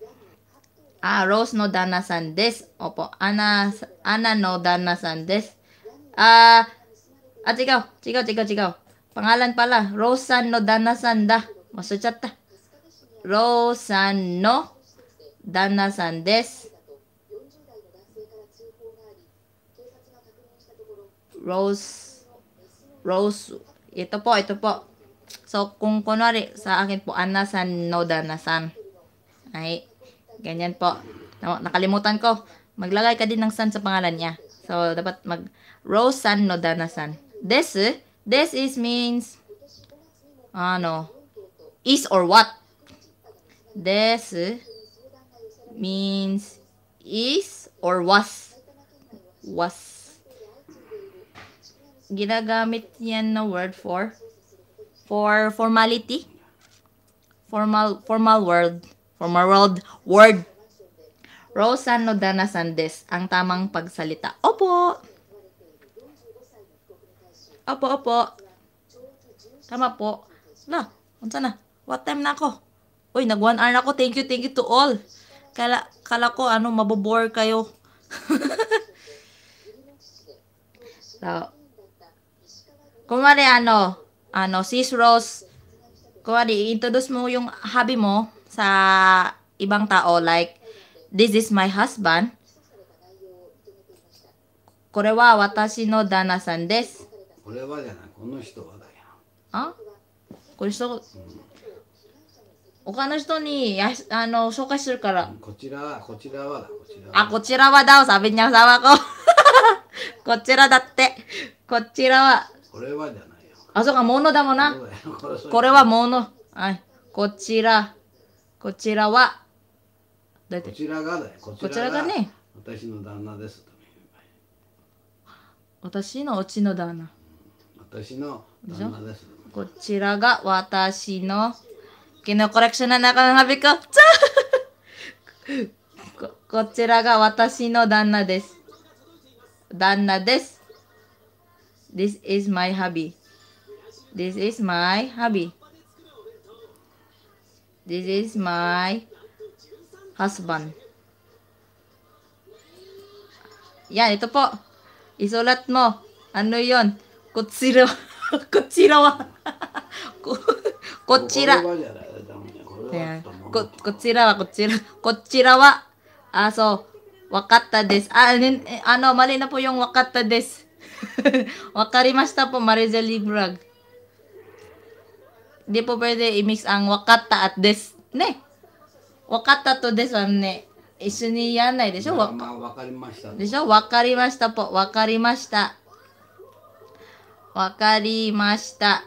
Ah, rose no danasan des. Opo, anas, ana no danasan des. Ah, at ikaw, ikaw, ikaw, ikaw. Pangalan pala, Rosan no danasan da. Masuchat ta. Rosan no danasan des. Rose Rose ito po ito po So, kung kunwari, sa akin po, Anna San, noda, San. Ay, ganyan po. Nakalimutan ko. Maglagay ka din ng san sa pangalan niya. So, dapat mag rose san, noda, San. This, this is means, ano, is or what. This means is or was. Was. Ginagamit yan na word for for formality. Formal formal world. Formal world word. Rosa Nodana Sandes, ang tamang pagsalita. Opo. Opo, opo. Tama po. La, unsa na? What time na ako? Uy, nag 1 hour na ako. Thank you, thank you to all. Kala, kala ko, ano, mabobore kayo. so, kumari, ano, ano, sis Rose, kuwari, introduce mo yung hobby mo sa ibang tao, like, this is my husband. これは私の旦那さんです。これはじゃない、この人はだよ。あこれ人、うん、他の人にやあの紹介するから。こちら、こちらはだ、こちらは。あ、こちらはだ、サビニャサワコ。こちらだって。こちらは。これはじゃない。あ、そうか、ものだもんな。これはもの。はい。こちら。こちらは。だこちらがだよ。こちらがね。私の旦那です。私のうちの旦那。私の旦那です。こちらが私の。昨日コレクションの中のハビコ。こ こちらが私の旦那です。旦那です。This is my hubby. This is my hubby. This is my husband. Yan, ito po. Isulat mo. Ano yon? Kutsiro. Kutsiro. Kutsira. Yan. Kutsira wa, kutsira. Kutsira wa. Ah, so, wakata des. Ah, ano, mali na po yung wakata des. Wakarimashita po, Marizel Librag. Di po pwede i-mix ang wakata at ですね。wakata to ですはね、一緒にやらないでしょ、まあ、まあ、わかりました、ね。でしょわかりましたぽ。わかりました。わかりました。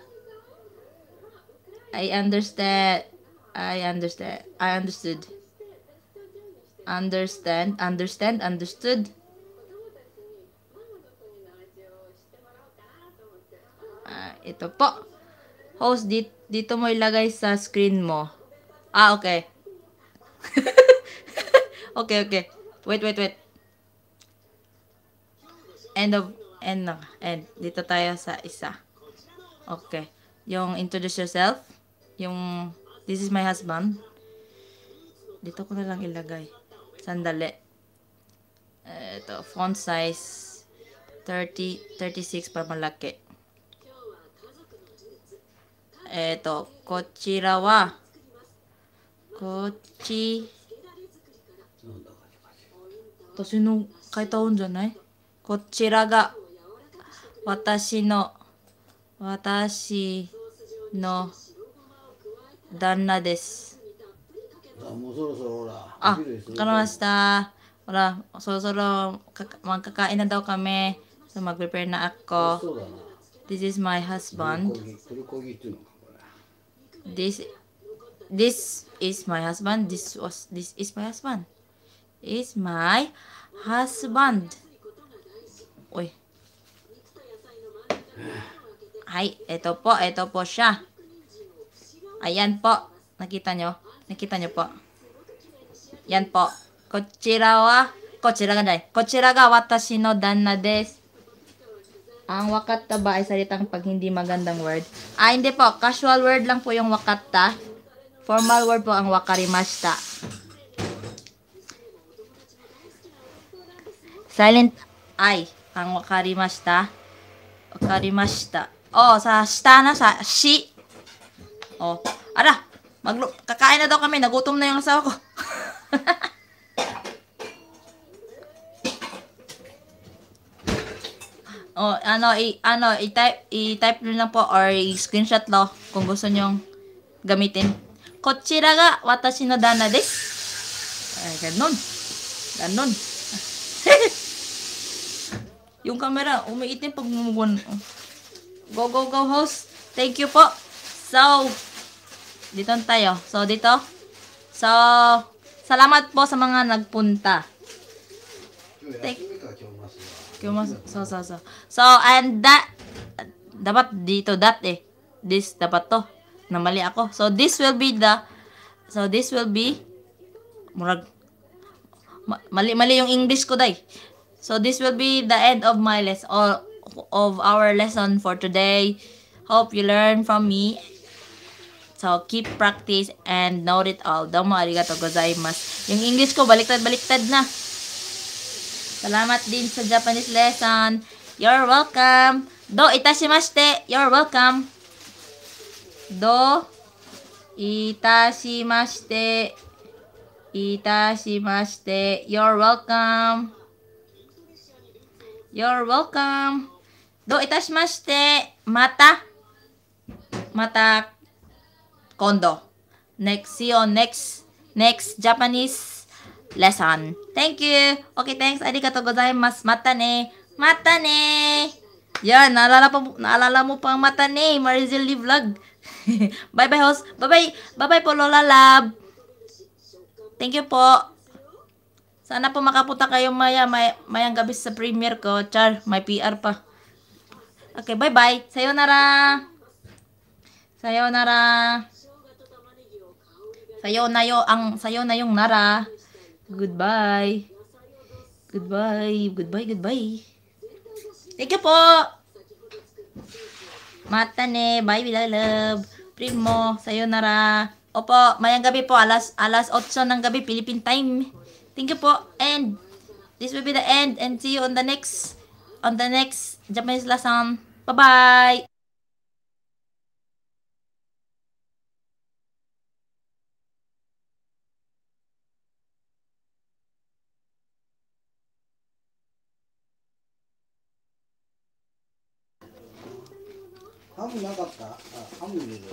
I understand. I understand. I understood. Understand. Understand. Understood. Uh, ito po. Host, dit dito mo ilagay sa screen mo. Ah, okay. okay, okay. Wait, wait, wait. End of, end na. End. Dito tayo sa isa. Okay. Yung introduce yourself. Yung, this is my husband. Dito ko na lang ilagay. Sandali. Ito, font size. 30, 36 para malaki. えっ、ー、と、こちらは、こっち。私の書いた音じゃないこちらが、私の、私の旦那です。あ、もうそろそろほら。あ、わかりました。ほら、そろそろか makakain na daw k a This is my husband. this this is my husband this was this is my husband is my husband oi Ay, eto po, eto po siya. Ayan po. Nakita nyo? Nakita nyo po. Yan po. Kochira wa, kochira ga nai. Kochira ga watashi no danna desu. Ang wakata ba ay salitang pag hindi magandang word? Ah, hindi po. Casual word lang po yung wakata. Formal word po ang wakarimashita. Silent I. Ang wakarimashita. Wakarimashita. Oh, sa shita na sa shi. Oh, ara. Maglo kakain na daw kami. Nagutom na yung asawa ko. Oh, ano, i, ano, i-type, i-type nyo lang po or i-screenshot lo kung gusto nyong gamitin. Kochira ga watashi no dana desu. Ay, ganun. Ganun. Yung camera, umiitin pag gumugun. Go, go, go, host. Thank you po. So, dito tayo. So, dito. So, salamat po sa mga nagpunta. Thank Kuma so, so, so. So, and that, dapat dito that eh. This, dapat to. Namali ako. So, this will be the, so this will be, murag, mali, mali yung English ko day. So, this will be the end of my lesson, or of our lesson for today. Hope you learn from me. So, keep practice and note it all. Domo arigato gozaimasu. Yung English ko, baliktad-baliktad na. Salamat din sa Japanese lesson. You're welcome. Do itashimashite. You're welcome. Do itashimashite. Itashimashite. You're welcome. You're welcome. Do itashimashite. Mata. Mata. Kondo. Next. See you next. Next Japanese lesson. Thank you. Okay, thanks. Arigato gozaimasu. Mata ne. Mata ne. Yan, naalala, pa, naalala mo pa ang mata ni Marizil Vlog. Bye-bye, host. Bye-bye. Bye-bye po, Lola Lab. Thank you po. Sana po makapunta kayo maya, may, mayang gabi sa premiere ko. Char, may PR pa. Okay, bye-bye. Sayonara. Sayonara. Sayo yo ang sayo yung nara. Goodbye. Goodbye. Goodbye, goodbye. Thank you po. Matane. Bye, Bila Love. Primo. Sayonara. Opo, mayang gabi po. Alas, alas 8 ng gabi, Philippine time. Thank you po. And this will be the end. And see you on the next, on the next Japanese lesson. Bye-bye. ハムなかったあハム入れる